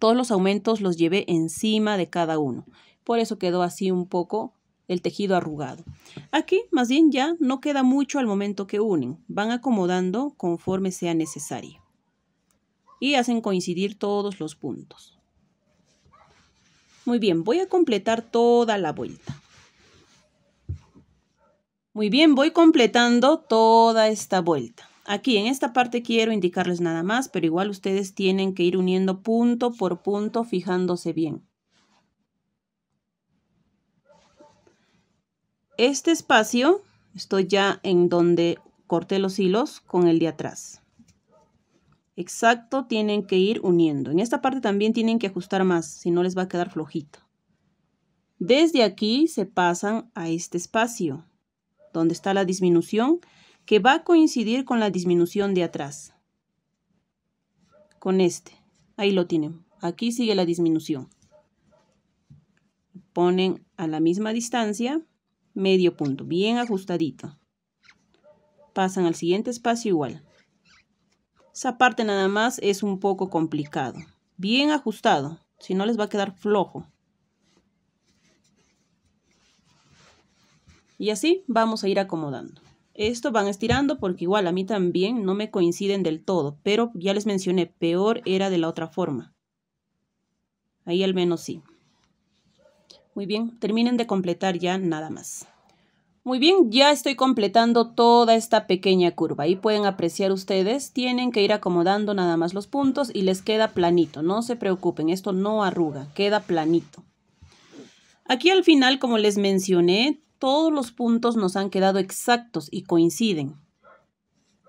Todos los aumentos los llevé encima de cada uno, por eso quedó así un poco el tejido arrugado. Aquí, más bien ya, no queda mucho al momento que unen, van acomodando conforme sea necesario. Y hacen coincidir todos los puntos. Muy bien, voy a completar toda la vuelta. Muy bien, voy completando toda esta vuelta. Aquí en esta parte quiero indicarles nada más, pero igual ustedes tienen que ir uniendo punto por punto fijándose bien. este espacio estoy ya en donde corté los hilos con el de atrás. Exacto, tienen que ir uniendo. En esta parte también tienen que ajustar más, si no les va a quedar flojito. Desde aquí se pasan a este espacio, donde está la disminución, que va a coincidir con la disminución de atrás. Con este. Ahí lo tienen. Aquí sigue la disminución. Ponen a la misma distancia medio punto, bien ajustadito. Pasan al siguiente espacio igual. Esa parte nada más es un poco complicado. Bien ajustado, si no les va a quedar flojo. Y así vamos a ir acomodando. Esto van estirando porque igual a mí también no me coinciden del todo, pero ya les mencioné, peor era de la otra forma. Ahí al menos sí. Muy bien, terminen de completar ya nada más. Muy bien, ya estoy completando toda esta pequeña curva. Ahí pueden apreciar ustedes, tienen que ir acomodando nada más los puntos y les queda planito. No se preocupen, esto no arruga, queda planito. Aquí al final, como les mencioné, todos los puntos nos han quedado exactos y coinciden.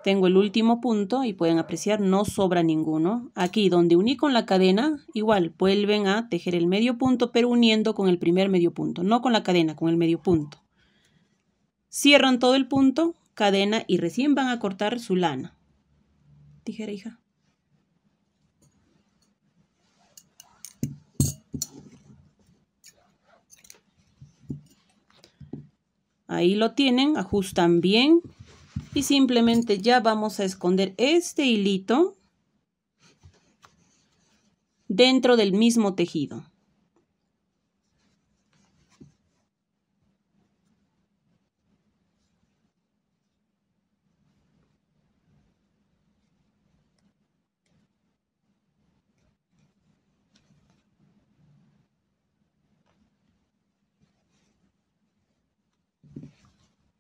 Tengo el último punto y pueden apreciar no sobra ninguno. Aquí donde uní con la cadena, igual vuelven a tejer el medio punto pero uniendo con el primer medio punto, no con la cadena, con el medio punto. Cierran todo el punto, cadena y recién van a cortar su lana. Tijera hija. Ahí lo tienen, ajustan bien y simplemente ya vamos a esconder este hilito dentro del mismo tejido.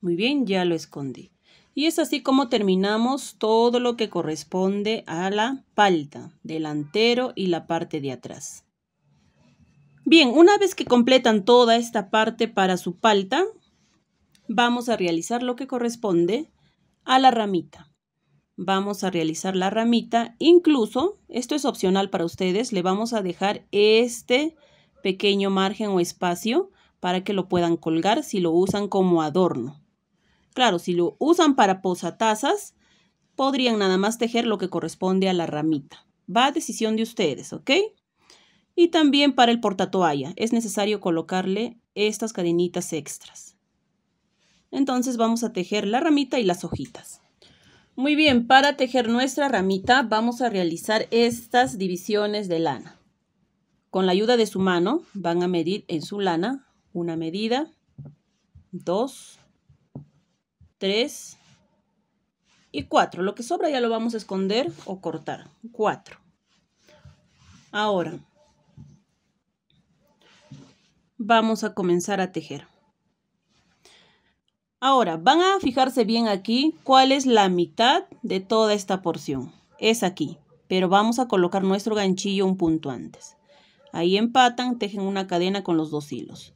Muy bien, ya lo escondí. Y es así como terminamos todo lo que corresponde a la palta, delantero y la parte de atrás. Bien, una vez que completan toda esta parte para su palta, vamos a realizar lo que corresponde a la ramita. Vamos a realizar la ramita, incluso, esto es opcional para ustedes, le vamos a dejar este pequeño margen o espacio para que lo puedan colgar si lo usan como adorno. Claro, si lo usan para posatazas, podrían nada más tejer lo que corresponde a la ramita. Va a decisión de ustedes, ¿ok? Y también para el portatoalla es necesario colocarle estas cadenitas extras. Entonces vamos a tejer la ramita y las hojitas. Muy bien, para tejer nuestra ramita vamos a realizar estas divisiones de lana. Con la ayuda de su mano van a medir en su lana una medida, dos, 3 y 4. Lo que sobra ya lo vamos a esconder o cortar. 4. Ahora, vamos a comenzar a tejer. Ahora, van a fijarse bien aquí cuál es la mitad de toda esta porción. Es aquí, pero vamos a colocar nuestro ganchillo un punto antes. Ahí empatan, tejen una cadena con los dos hilos.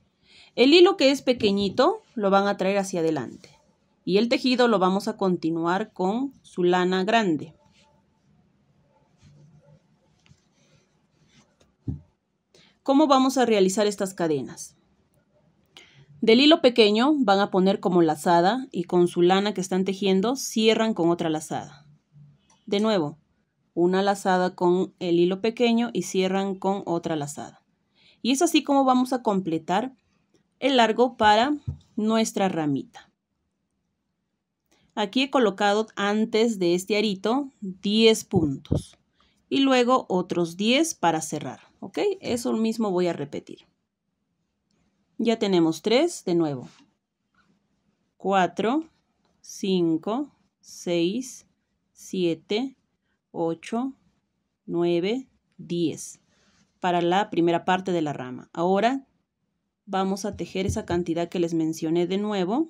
El hilo que es pequeñito lo van a traer hacia adelante y el tejido lo vamos a continuar con su lana grande. ¿Cómo vamos a realizar estas cadenas? Del hilo pequeño van a poner como lazada y con su lana que están tejiendo cierran con otra lazada. De nuevo, una lazada con el hilo pequeño y cierran con otra lazada. Y es así como vamos a completar el largo para nuestra ramita. Aquí he colocado antes de este arito 10 puntos y luego otros 10 para cerrar, ¿ok? Eso mismo voy a repetir. Ya tenemos 3 de nuevo. 4, 5, 6, 7, 8, 9, 10 para la primera parte de la rama. Ahora vamos a tejer esa cantidad que les mencioné de nuevo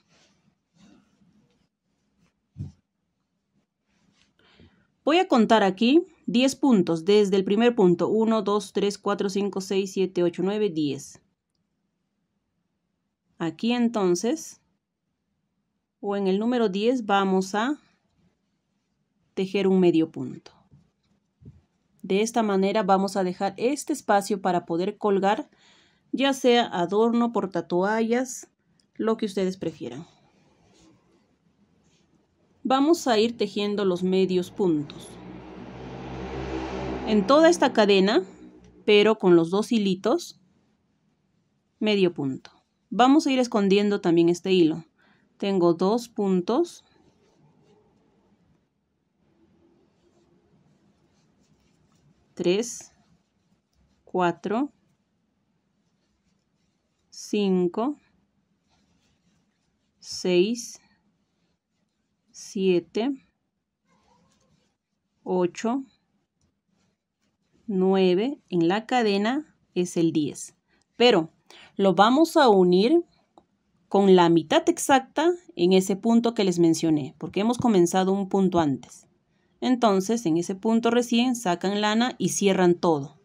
Voy a contar aquí 10 puntos desde el primer punto. 1, 2, 3, 4, 5, 6, 7, 8, 9, 10. Aquí entonces, o en el número 10, vamos a tejer un medio punto. De esta manera vamos a dejar este espacio para poder colgar ya sea adorno, por toallas, lo que ustedes prefieran vamos a ir tejiendo los medios puntos. En toda esta cadena, pero con los dos hilitos, medio punto. Vamos a ir escondiendo también este hilo. Tengo dos puntos. Tres, cuatro, cinco, seis, 7, 8, 9, en la cadena es el 10. Pero lo vamos a unir con la mitad exacta en ese punto que les mencioné, porque hemos comenzado un punto antes. Entonces, en ese punto recién sacan lana y cierran todo,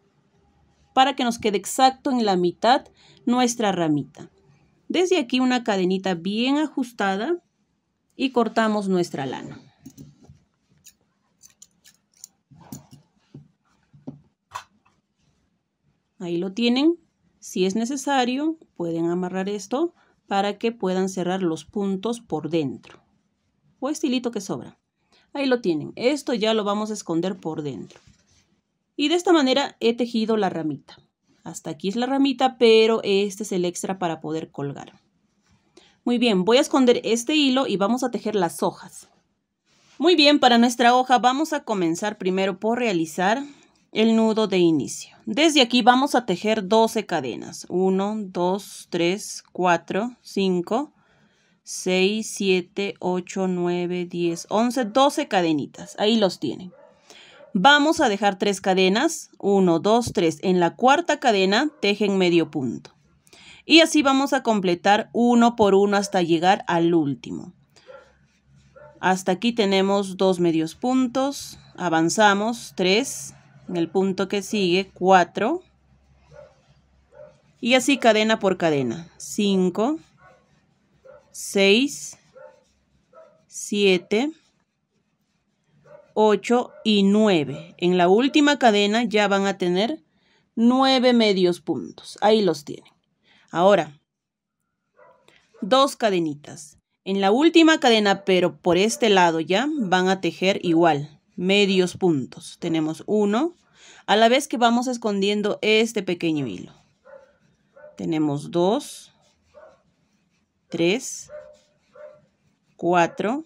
para que nos quede exacto en la mitad nuestra ramita. Desde aquí una cadenita bien ajustada y cortamos nuestra lana. Ahí lo tienen. Si es necesario, pueden amarrar esto para que puedan cerrar los puntos por dentro. O estilito que sobra. Ahí lo tienen. Esto ya lo vamos a esconder por dentro. Y de esta manera he tejido la ramita. Hasta aquí es la ramita, pero este es el extra para poder colgar. Muy bien, voy a esconder este hilo y vamos a tejer las hojas. Muy bien, para nuestra hoja vamos a comenzar primero por realizar el nudo de inicio. Desde aquí vamos a tejer 12 cadenas. 1, 2, 3, 4, 5, 6, 7, 8, 9, 10, 11, 12 cadenitas. Ahí los tienen. Vamos a dejar 3 cadenas. 1, 2, 3. En la cuarta cadena tejen medio punto. Y así vamos a completar uno por uno hasta llegar al último. Hasta aquí tenemos dos medios puntos, avanzamos, tres, en el punto que sigue, cuatro, y así cadena por cadena, cinco, seis, siete, 8 y 9. En la última cadena ya van a tener nueve medios puntos. Ahí los tienen. Ahora, dos cadenitas. En la última cadena, pero por este lado ya, van a tejer igual, medios puntos. Tenemos uno, a la vez que vamos escondiendo este pequeño hilo. Tenemos dos, tres, cuatro,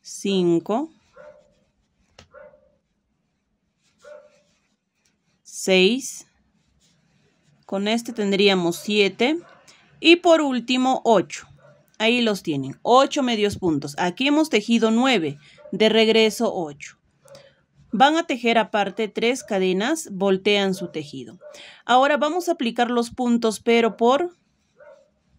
cinco, seis, con este tendríamos 7. Y por último, 8. Ahí los tienen, 8 medios puntos. Aquí hemos tejido 9, de regreso 8. Van a tejer aparte tres cadenas, voltean su tejido. Ahora vamos a aplicar los puntos, pero por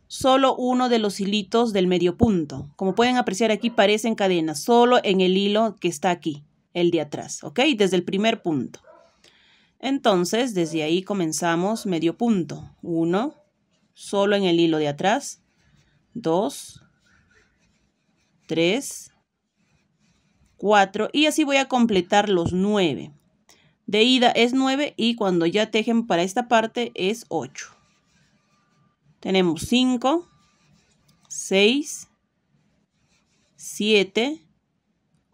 solo uno de los hilitos del medio punto. Como pueden apreciar aquí, parecen cadenas, solo en el hilo que está aquí, el de atrás, ¿ok? Desde el primer punto. Entonces, desde ahí comenzamos medio punto. 1, solo en el hilo de atrás. 2, 3, 4 y así voy a completar los 9. De ida es 9 y cuando ya tejen para esta parte es 8. Tenemos 5, 6, 7,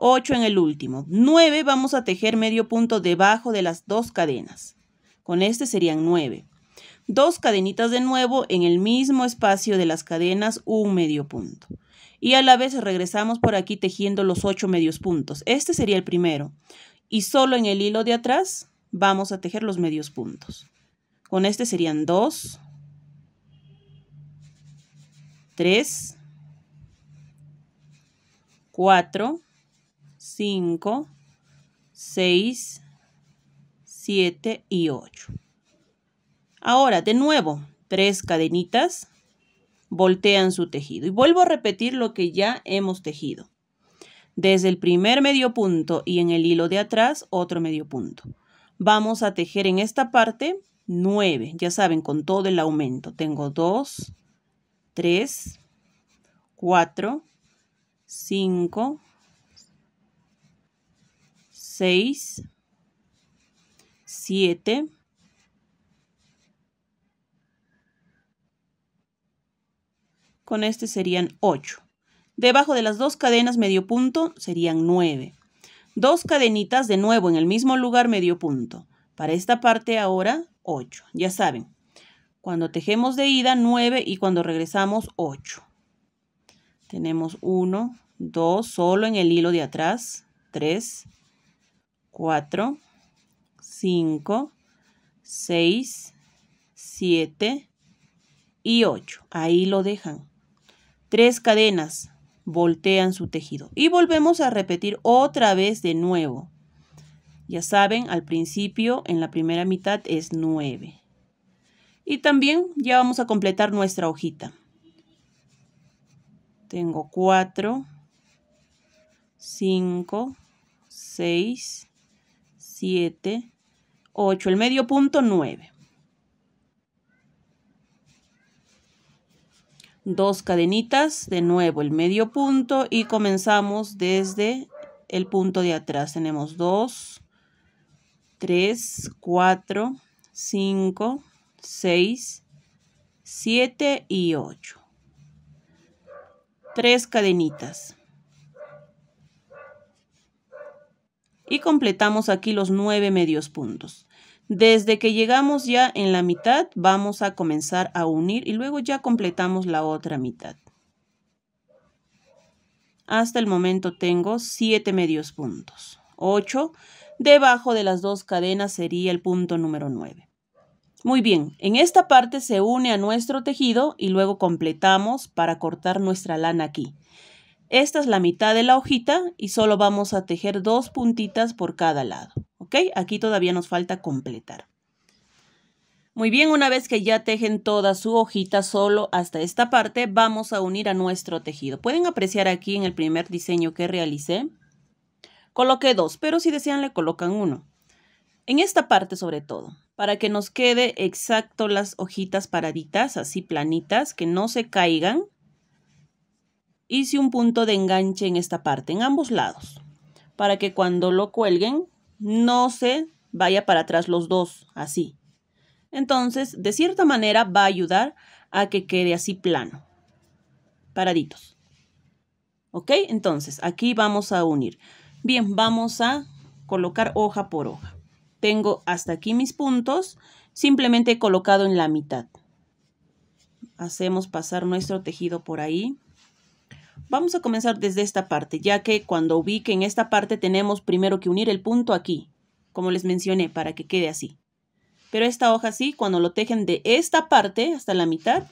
8 en el último. 9 vamos a tejer medio punto debajo de las dos cadenas. Con este serían 9. Dos cadenitas de nuevo en el mismo espacio de las cadenas, un medio punto. Y a la vez regresamos por aquí tejiendo los 8 medios puntos. Este sería el primero. Y solo en el hilo de atrás vamos a tejer los medios puntos. Con este serían 2, 3, 4, 5, 6, 7 y 8. Ahora, de nuevo, tres cadenitas voltean su tejido. Y vuelvo a repetir lo que ya hemos tejido. Desde el primer medio punto y en el hilo de atrás, otro medio punto. Vamos a tejer en esta parte 9, ya saben, con todo el aumento. Tengo 2, 3, 4, 5, 6, 7, Con este serían 8. Debajo de las dos cadenas medio punto serían 9. Dos cadenitas de nuevo en el mismo lugar medio punto. Para esta parte ahora 8. Ya saben, cuando tejemos de ida 9 y cuando regresamos 8. Tenemos 1, 2, solo en el hilo de atrás, 3, 4, 5, 6, 7 y 8. Ahí lo dejan. Tres cadenas voltean su tejido. Y volvemos a repetir otra vez de nuevo. Ya saben, al principio, en la primera mitad es 9. Y también ya vamos a completar nuestra hojita. Tengo 4, 5, 6, 7, 8, el medio punto 9. Dos cadenitas, de nuevo el medio punto y comenzamos desde el punto de atrás. Tenemos 2, 3, 4, 5, 6, 7 y 8. Tres cadenitas. y completamos aquí los nueve medios puntos. Desde que llegamos ya en la mitad, vamos a comenzar a unir y luego ya completamos la otra mitad. Hasta el momento tengo siete medios puntos. 8. Debajo de las dos cadenas sería el punto número 9. Muy bien, en esta parte se une a nuestro tejido y luego completamos para cortar nuestra lana aquí. Esta es la mitad de la hojita y solo vamos a tejer dos puntitas por cada lado. ¿Ok? Aquí todavía nos falta completar. Muy bien, una vez que ya tejen toda su hojita solo hasta esta parte, vamos a unir a nuestro tejido. Pueden apreciar aquí en el primer diseño que realicé. Coloqué dos, pero si desean le colocan uno. En esta parte sobre todo, para que nos quede exacto las hojitas paraditas, así planitas, que no se caigan hice un punto de enganche en esta parte, en ambos lados, para que cuando lo cuelguen no se vaya para atrás los dos, así. Entonces, de cierta manera va a ayudar a que quede así plano, paraditos. ¿Ok? Entonces, aquí vamos a unir. Bien, vamos a colocar hoja por hoja. Tengo hasta aquí mis puntos, simplemente he colocado en la mitad. Hacemos pasar nuestro tejido por ahí. Vamos a comenzar desde esta parte, ya que cuando ubiquen esta parte tenemos primero que unir el punto aquí, como les mencioné, para que quede así. Pero esta hoja sí, cuando lo tejen de esta parte hasta la mitad,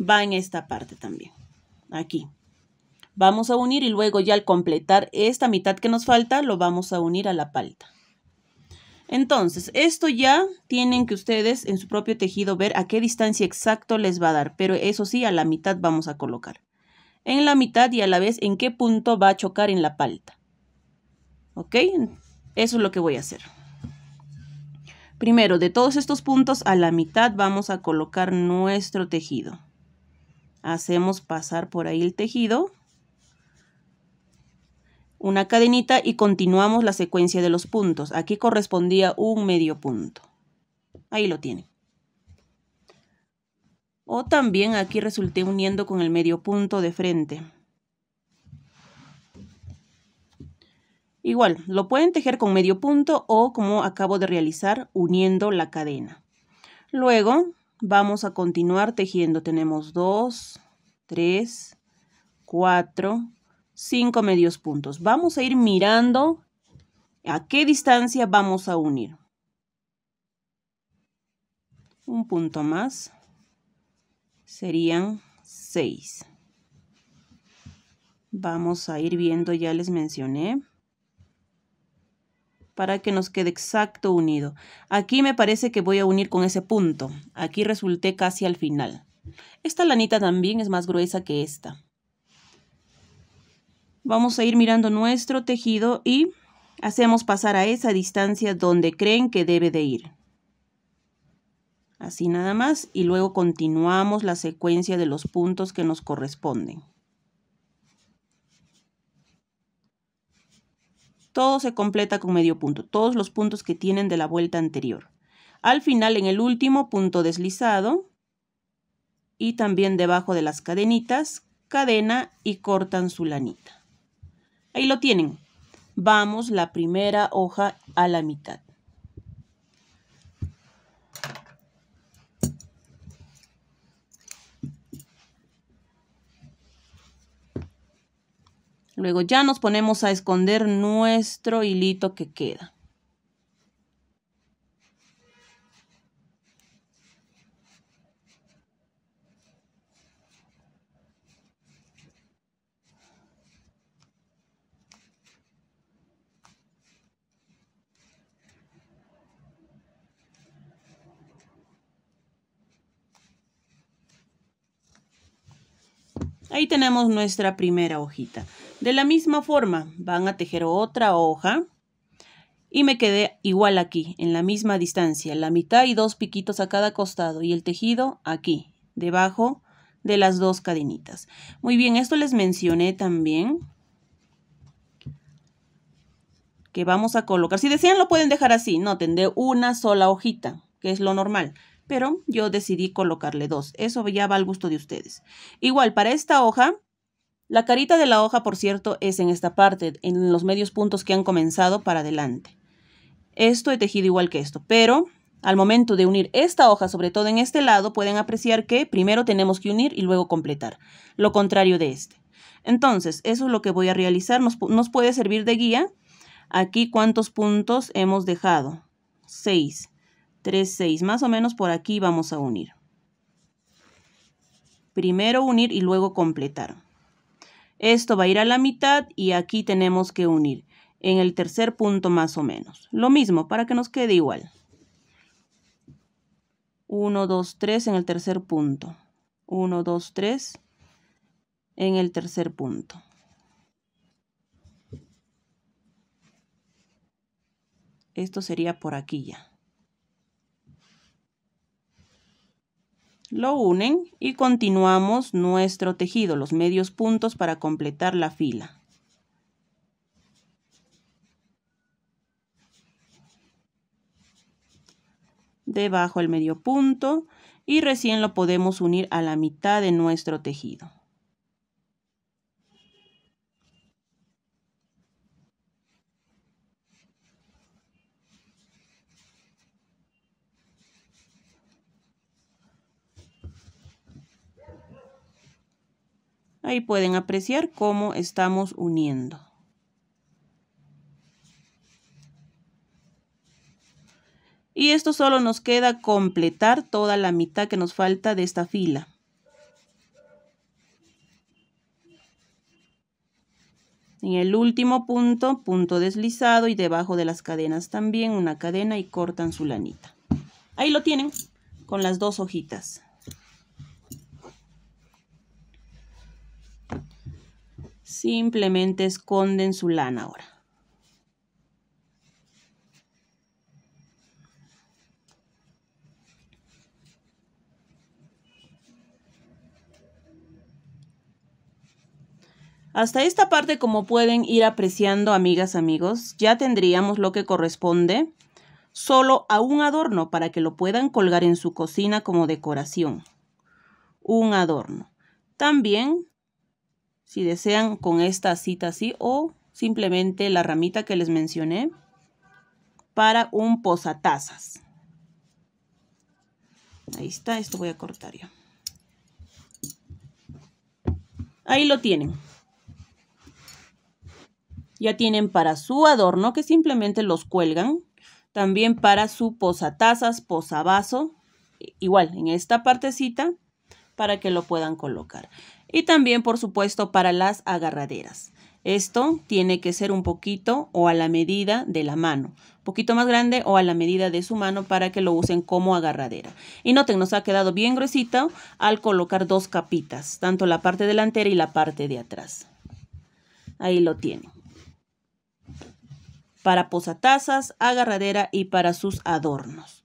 va en esta parte también, aquí. Vamos a unir y luego ya al completar esta mitad que nos falta, lo vamos a unir a la palta. Entonces, esto ya tienen que ustedes en su propio tejido ver a qué distancia exacto les va a dar, pero eso sí, a la mitad vamos a colocar en la mitad y a la vez en qué punto va a chocar en la palta. ¿Ok? Eso es lo que voy a hacer. Primero, de todos estos puntos a la mitad vamos a colocar nuestro tejido. Hacemos pasar por ahí el tejido. Una cadenita y continuamos la secuencia de los puntos. Aquí correspondía un medio punto. Ahí lo tienen. O también aquí resulté uniendo con el medio punto de frente. Igual, lo pueden tejer con medio punto o como acabo de realizar, uniendo la cadena. Luego vamos a continuar tejiendo. Tenemos 2, 3, 4, 5 medios puntos. Vamos a ir mirando a qué distancia vamos a unir. Un punto más serían 6. Vamos a ir viendo, ya les mencioné, para que nos quede exacto unido. Aquí me parece que voy a unir con ese punto. Aquí resulté casi al final. Esta lanita también es más gruesa que esta. Vamos a ir mirando nuestro tejido y hacemos pasar a esa distancia donde creen que debe de ir. Así nada más y luego continuamos la secuencia de los puntos que nos corresponden. Todo se completa con medio punto, todos los puntos que tienen de la vuelta anterior. Al final, en el último, punto deslizado y también debajo de las cadenitas, cadena y cortan su lanita. Ahí lo tienen. Vamos la primera hoja a la mitad. Luego ya nos ponemos a esconder nuestro hilito que queda. Ahí tenemos nuestra primera hojita. De la misma forma, van a tejer otra hoja y me quedé igual aquí, en la misma distancia, la mitad y dos piquitos a cada costado y el tejido aquí, debajo de las dos cadenitas. Muy bien, esto les mencioné también que vamos a colocar. Si desean lo pueden dejar así, no, tendré una sola hojita, que es lo normal, pero yo decidí colocarle dos. Eso ya va al gusto de ustedes. Igual, para esta hoja la carita de la hoja, por cierto, es en esta parte, en los medios puntos que han comenzado para adelante. Esto he tejido igual que esto, pero al momento de unir esta hoja, sobre todo en este lado, pueden apreciar que primero tenemos que unir y luego completar, lo contrario de este. Entonces, eso es lo que voy a realizar, nos, puede servir de guía. Aquí cuántos puntos hemos dejado, 6, 3, 6, más o menos por aquí vamos a unir. Primero unir y luego completar. Esto va a ir a la mitad y aquí tenemos que unir en el tercer punto más o menos. Lo mismo, para que nos quede igual. 1, 2, 3 en el tercer punto. 1, 2, 3 en el tercer punto. Esto sería por aquí ya. Lo unen y continuamos nuestro tejido, los medios puntos para completar la fila. Debajo el medio punto y recién lo podemos unir a la mitad de nuestro tejido. Ahí pueden apreciar cómo estamos uniendo. Y esto solo nos queda completar toda la mitad que nos falta de esta fila. En el último punto, punto deslizado y debajo de las cadenas también una cadena y cortan su lanita. Ahí lo tienen con las dos hojitas. Simplemente esconden su lana ahora. Hasta esta parte, como pueden ir apreciando, amigas, amigos, ya tendríamos lo que corresponde solo a un adorno para que lo puedan colgar en su cocina como decoración. Un adorno. También si desean con esta cita así o simplemente la ramita que les mencioné para un tazas Ahí está, esto voy a cortar ya. Ahí lo tienen. Ya tienen para su adorno que simplemente los cuelgan. También para su posatazas, vaso Igual, en esta partecita para que lo puedan colocar y también por supuesto para las agarraderas. Esto tiene que ser un poquito o a la medida de la mano, un poquito más grande o a la medida de su mano para que lo usen como agarradera. Y noten, nos ha quedado bien gruesito al colocar dos capitas, tanto la parte delantera y la parte de atrás. Ahí lo tienen. Para posatazas, agarradera y para sus adornos.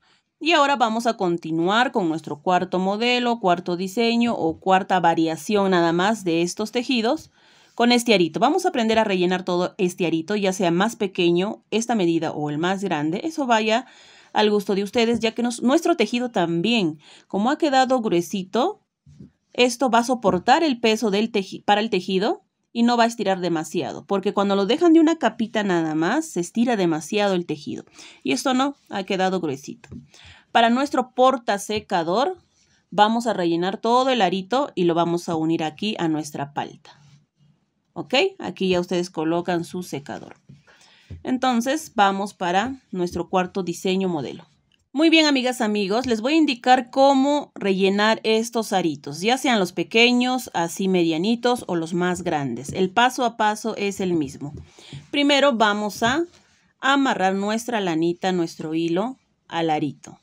Y ahora vamos a continuar con nuestro cuarto modelo, cuarto diseño o cuarta variación nada más de estos tejidos con este arito. Vamos a aprender a rellenar todo este arito, ya sea más pequeño, esta medida o el más grande. Eso vaya al gusto de ustedes, ya que nuestro tejido también, como ha quedado gruesito, esto va a soportar el peso del para el tejido y no va a estirar demasiado, porque cuando lo dejan de una capita nada más, se estira demasiado el tejido. Y esto no, ha quedado gruesito. Para nuestro porta secador, vamos a rellenar todo el arito y lo vamos a unir aquí a nuestra palta. ¿Ok? Aquí ya ustedes colocan su secador. Entonces, vamos para nuestro cuarto diseño modelo. Muy bien, amigas, amigos, les voy a indicar cómo rellenar estos aritos, ya sean los pequeños, así medianitos o los más grandes. El paso a paso es el mismo. Primero vamos a amarrar nuestra lanita, nuestro hilo al arito.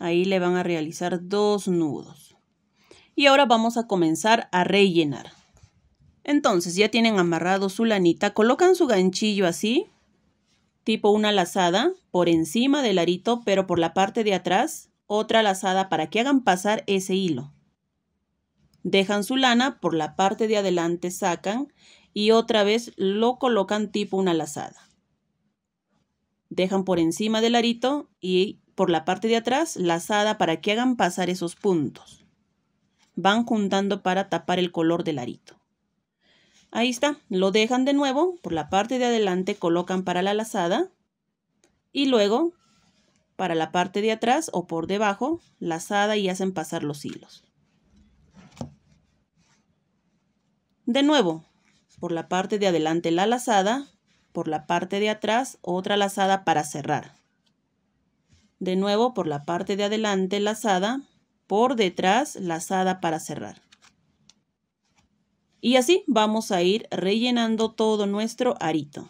Ahí le van a realizar dos nudos. Y ahora vamos a comenzar a rellenar. Entonces ya tienen amarrado su lanita, colocan su ganchillo así tipo una lazada por encima del arito, pero por la parte de atrás, otra lazada para que hagan pasar ese hilo. Dejan su lana, por la parte de adelante sacan y otra vez lo colocan tipo una lazada. Dejan por encima del arito y por la parte de atrás lazada para que hagan pasar esos puntos. Van juntando para tapar el color del arito. Ahí está, lo dejan de nuevo, por la parte de adelante colocan para la lazada y luego para la parte de atrás o por debajo, lazada y hacen pasar los hilos. De nuevo, por la parte de adelante la lazada, por la parte de atrás otra lazada para cerrar. De nuevo, por la parte de adelante lazada, por detrás lazada para cerrar. Y así vamos a ir rellenando todo nuestro arito.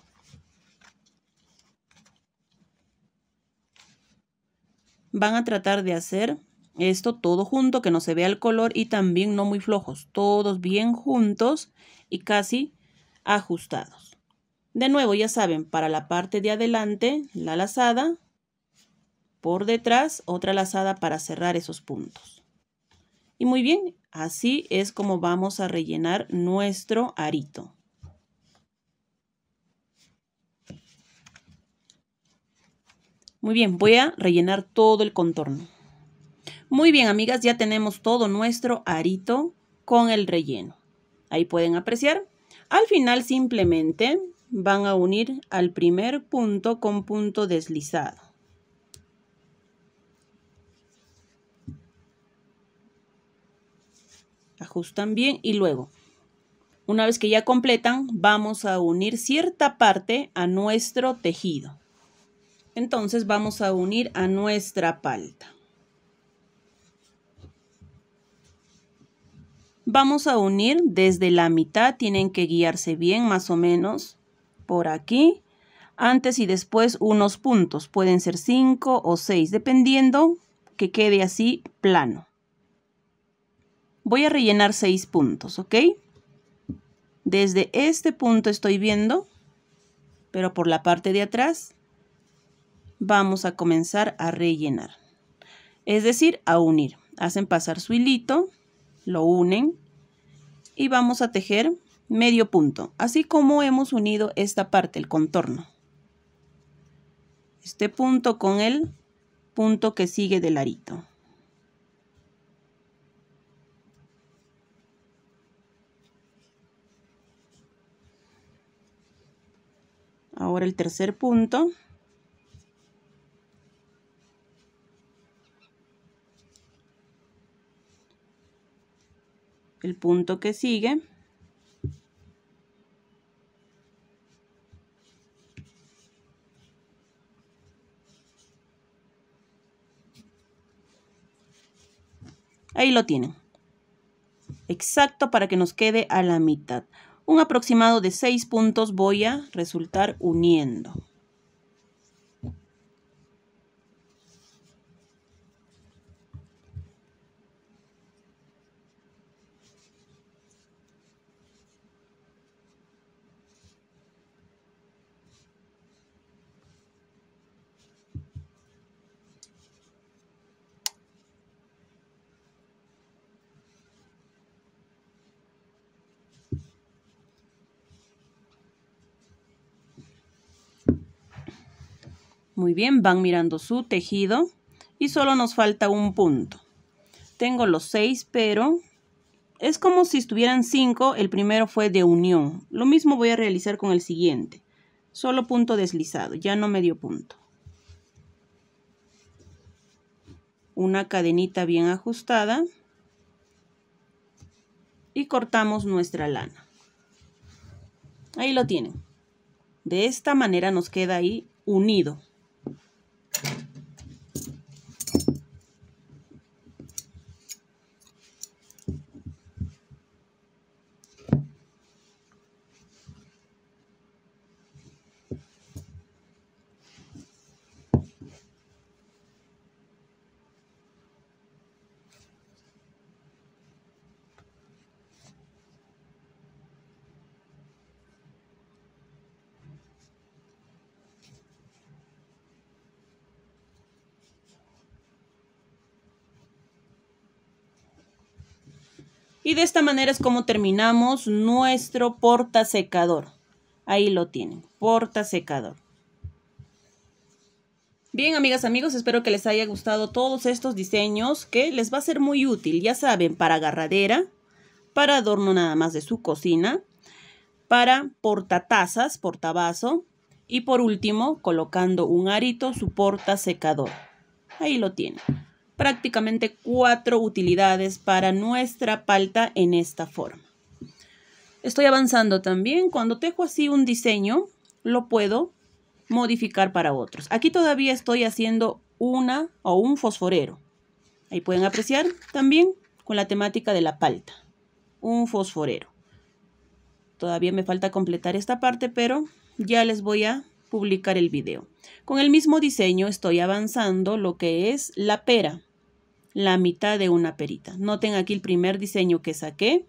Van a tratar de hacer esto todo junto, que no se vea el color y también no muy flojos, todos bien juntos y casi ajustados. De nuevo, ya saben, para la parte de adelante, la lazada, por detrás, otra lazada para cerrar esos puntos. Y muy bien, así es como vamos a rellenar nuestro arito. Muy bien, voy a rellenar todo el contorno. Muy bien, amigas, ya tenemos todo nuestro arito con el relleno. Ahí pueden apreciar. Al final simplemente van a unir al primer punto con punto deslizado. ajustan bien y luego, una vez que ya completan, vamos a unir cierta parte a nuestro tejido. Entonces vamos a unir a nuestra palta. Vamos a unir desde la mitad, tienen que guiarse bien más o menos por aquí. Antes y después unos puntos, pueden ser 5 o 6, dependiendo que quede así plano. Voy a rellenar seis puntos, ¿ok? Desde este punto estoy viendo, pero por la parte de atrás vamos a comenzar a rellenar. Es decir, a unir. Hacen pasar su hilito, lo unen y vamos a tejer medio punto, así como hemos unido esta parte, el contorno. Este punto con el punto que sigue del arito. Ahora el tercer punto. El punto que sigue. Ahí lo tienen. Exacto para que nos quede a la mitad. Un aproximado de 6 puntos voy a resultar uniendo. Muy bien, van mirando su tejido y solo nos falta un punto. Tengo los seis, pero es como si estuvieran cinco, el primero fue de unión. Lo mismo voy a realizar con el siguiente. Solo punto deslizado, ya no medio punto. Una cadenita bien ajustada. Y cortamos nuestra lana. Ahí lo tienen. De esta manera nos queda ahí unido. Thank you. Y de esta manera es como terminamos nuestro porta secador. Ahí lo tienen, porta secador. Bien, amigas, amigos, espero que les haya gustado todos estos diseños que les va a ser muy útil, ya saben, para agarradera, para adorno nada más de su cocina, para portatazas, portabazo, y por último, colocando un arito, su porta secador. Ahí lo tienen prácticamente cuatro utilidades para nuestra palta en esta forma. Estoy avanzando también. Cuando tejo así un diseño, lo puedo modificar para otros. Aquí todavía estoy haciendo una o un fosforero. Ahí pueden apreciar también con la temática de la palta. Un fosforero. Todavía me falta completar esta parte, pero ya les voy a publicar el video. Con el mismo diseño estoy avanzando lo que es la pera la mitad de una perita. Noten aquí el primer diseño que saqué,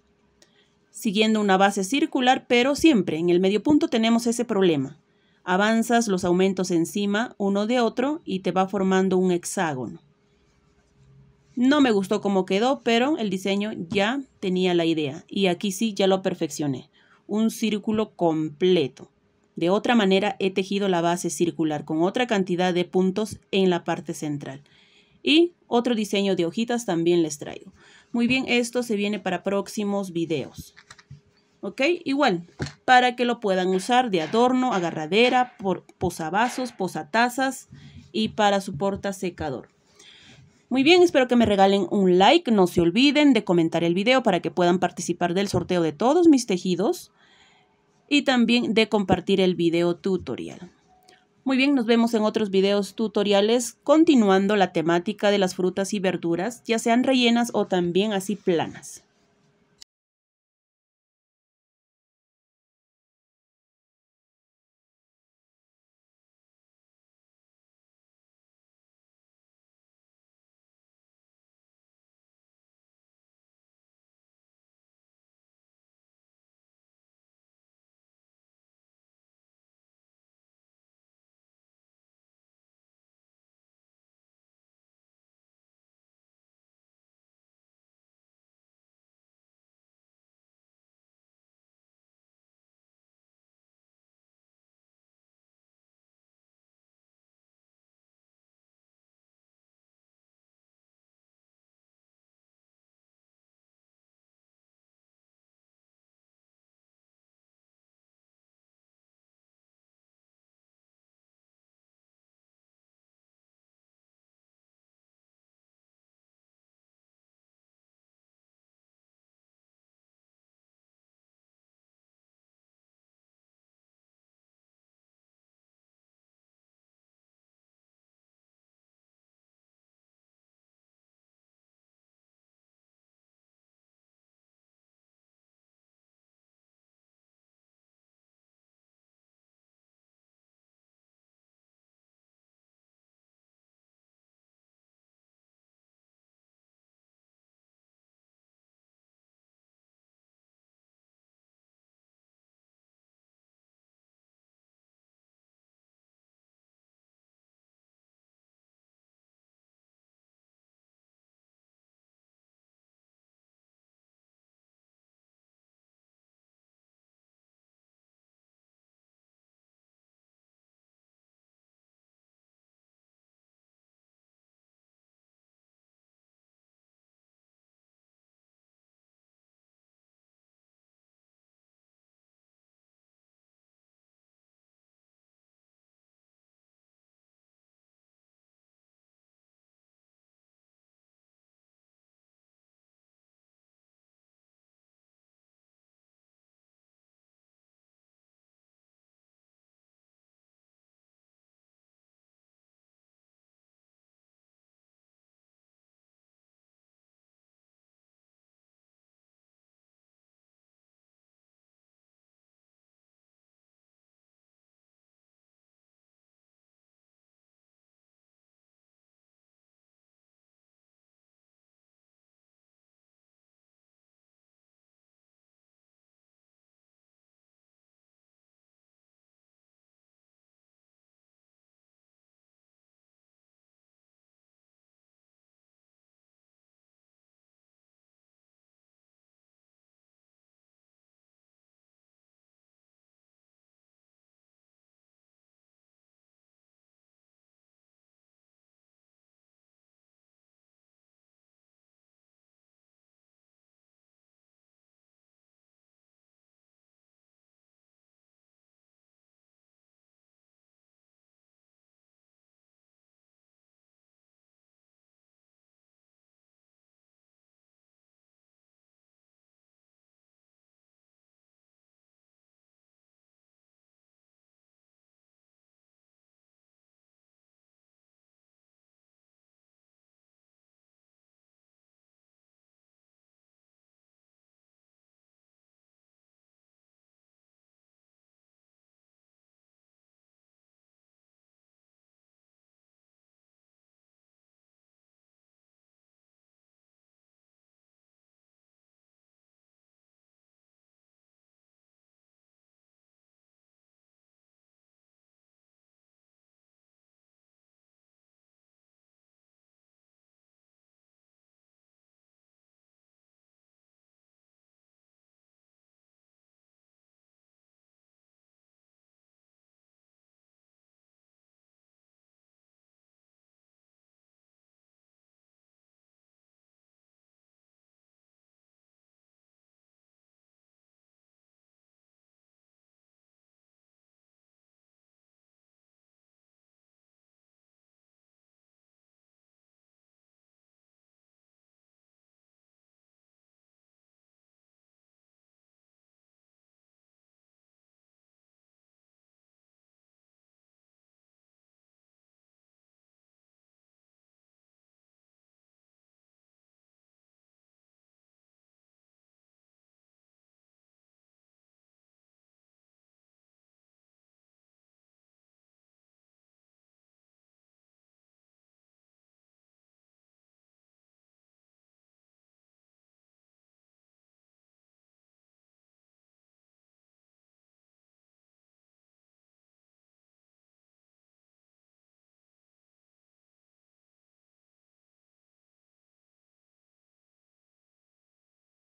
siguiendo una base circular, pero siempre en el medio punto tenemos ese problema. Avanzas los aumentos encima uno de otro y te va formando un hexágono. No me gustó cómo quedó, pero el diseño ya tenía la idea y aquí sí ya lo perfeccioné. Un círculo completo. De otra manera he tejido la base circular con otra cantidad de puntos en la parte central y otro diseño de hojitas también les traigo. Muy bien, esto se viene para próximos videos. ¿Ok? Igual, para que lo puedan usar de adorno, agarradera, por posavasos, posatazas y para su porta secador. Muy bien, espero que me regalen un like. No se olviden de comentar el video para que puedan participar del sorteo de todos mis tejidos. Y también de compartir el video tutorial. Muy bien, nos vemos en otros videos tutoriales continuando la temática de las frutas y verduras, ya sean rellenas o también así planas.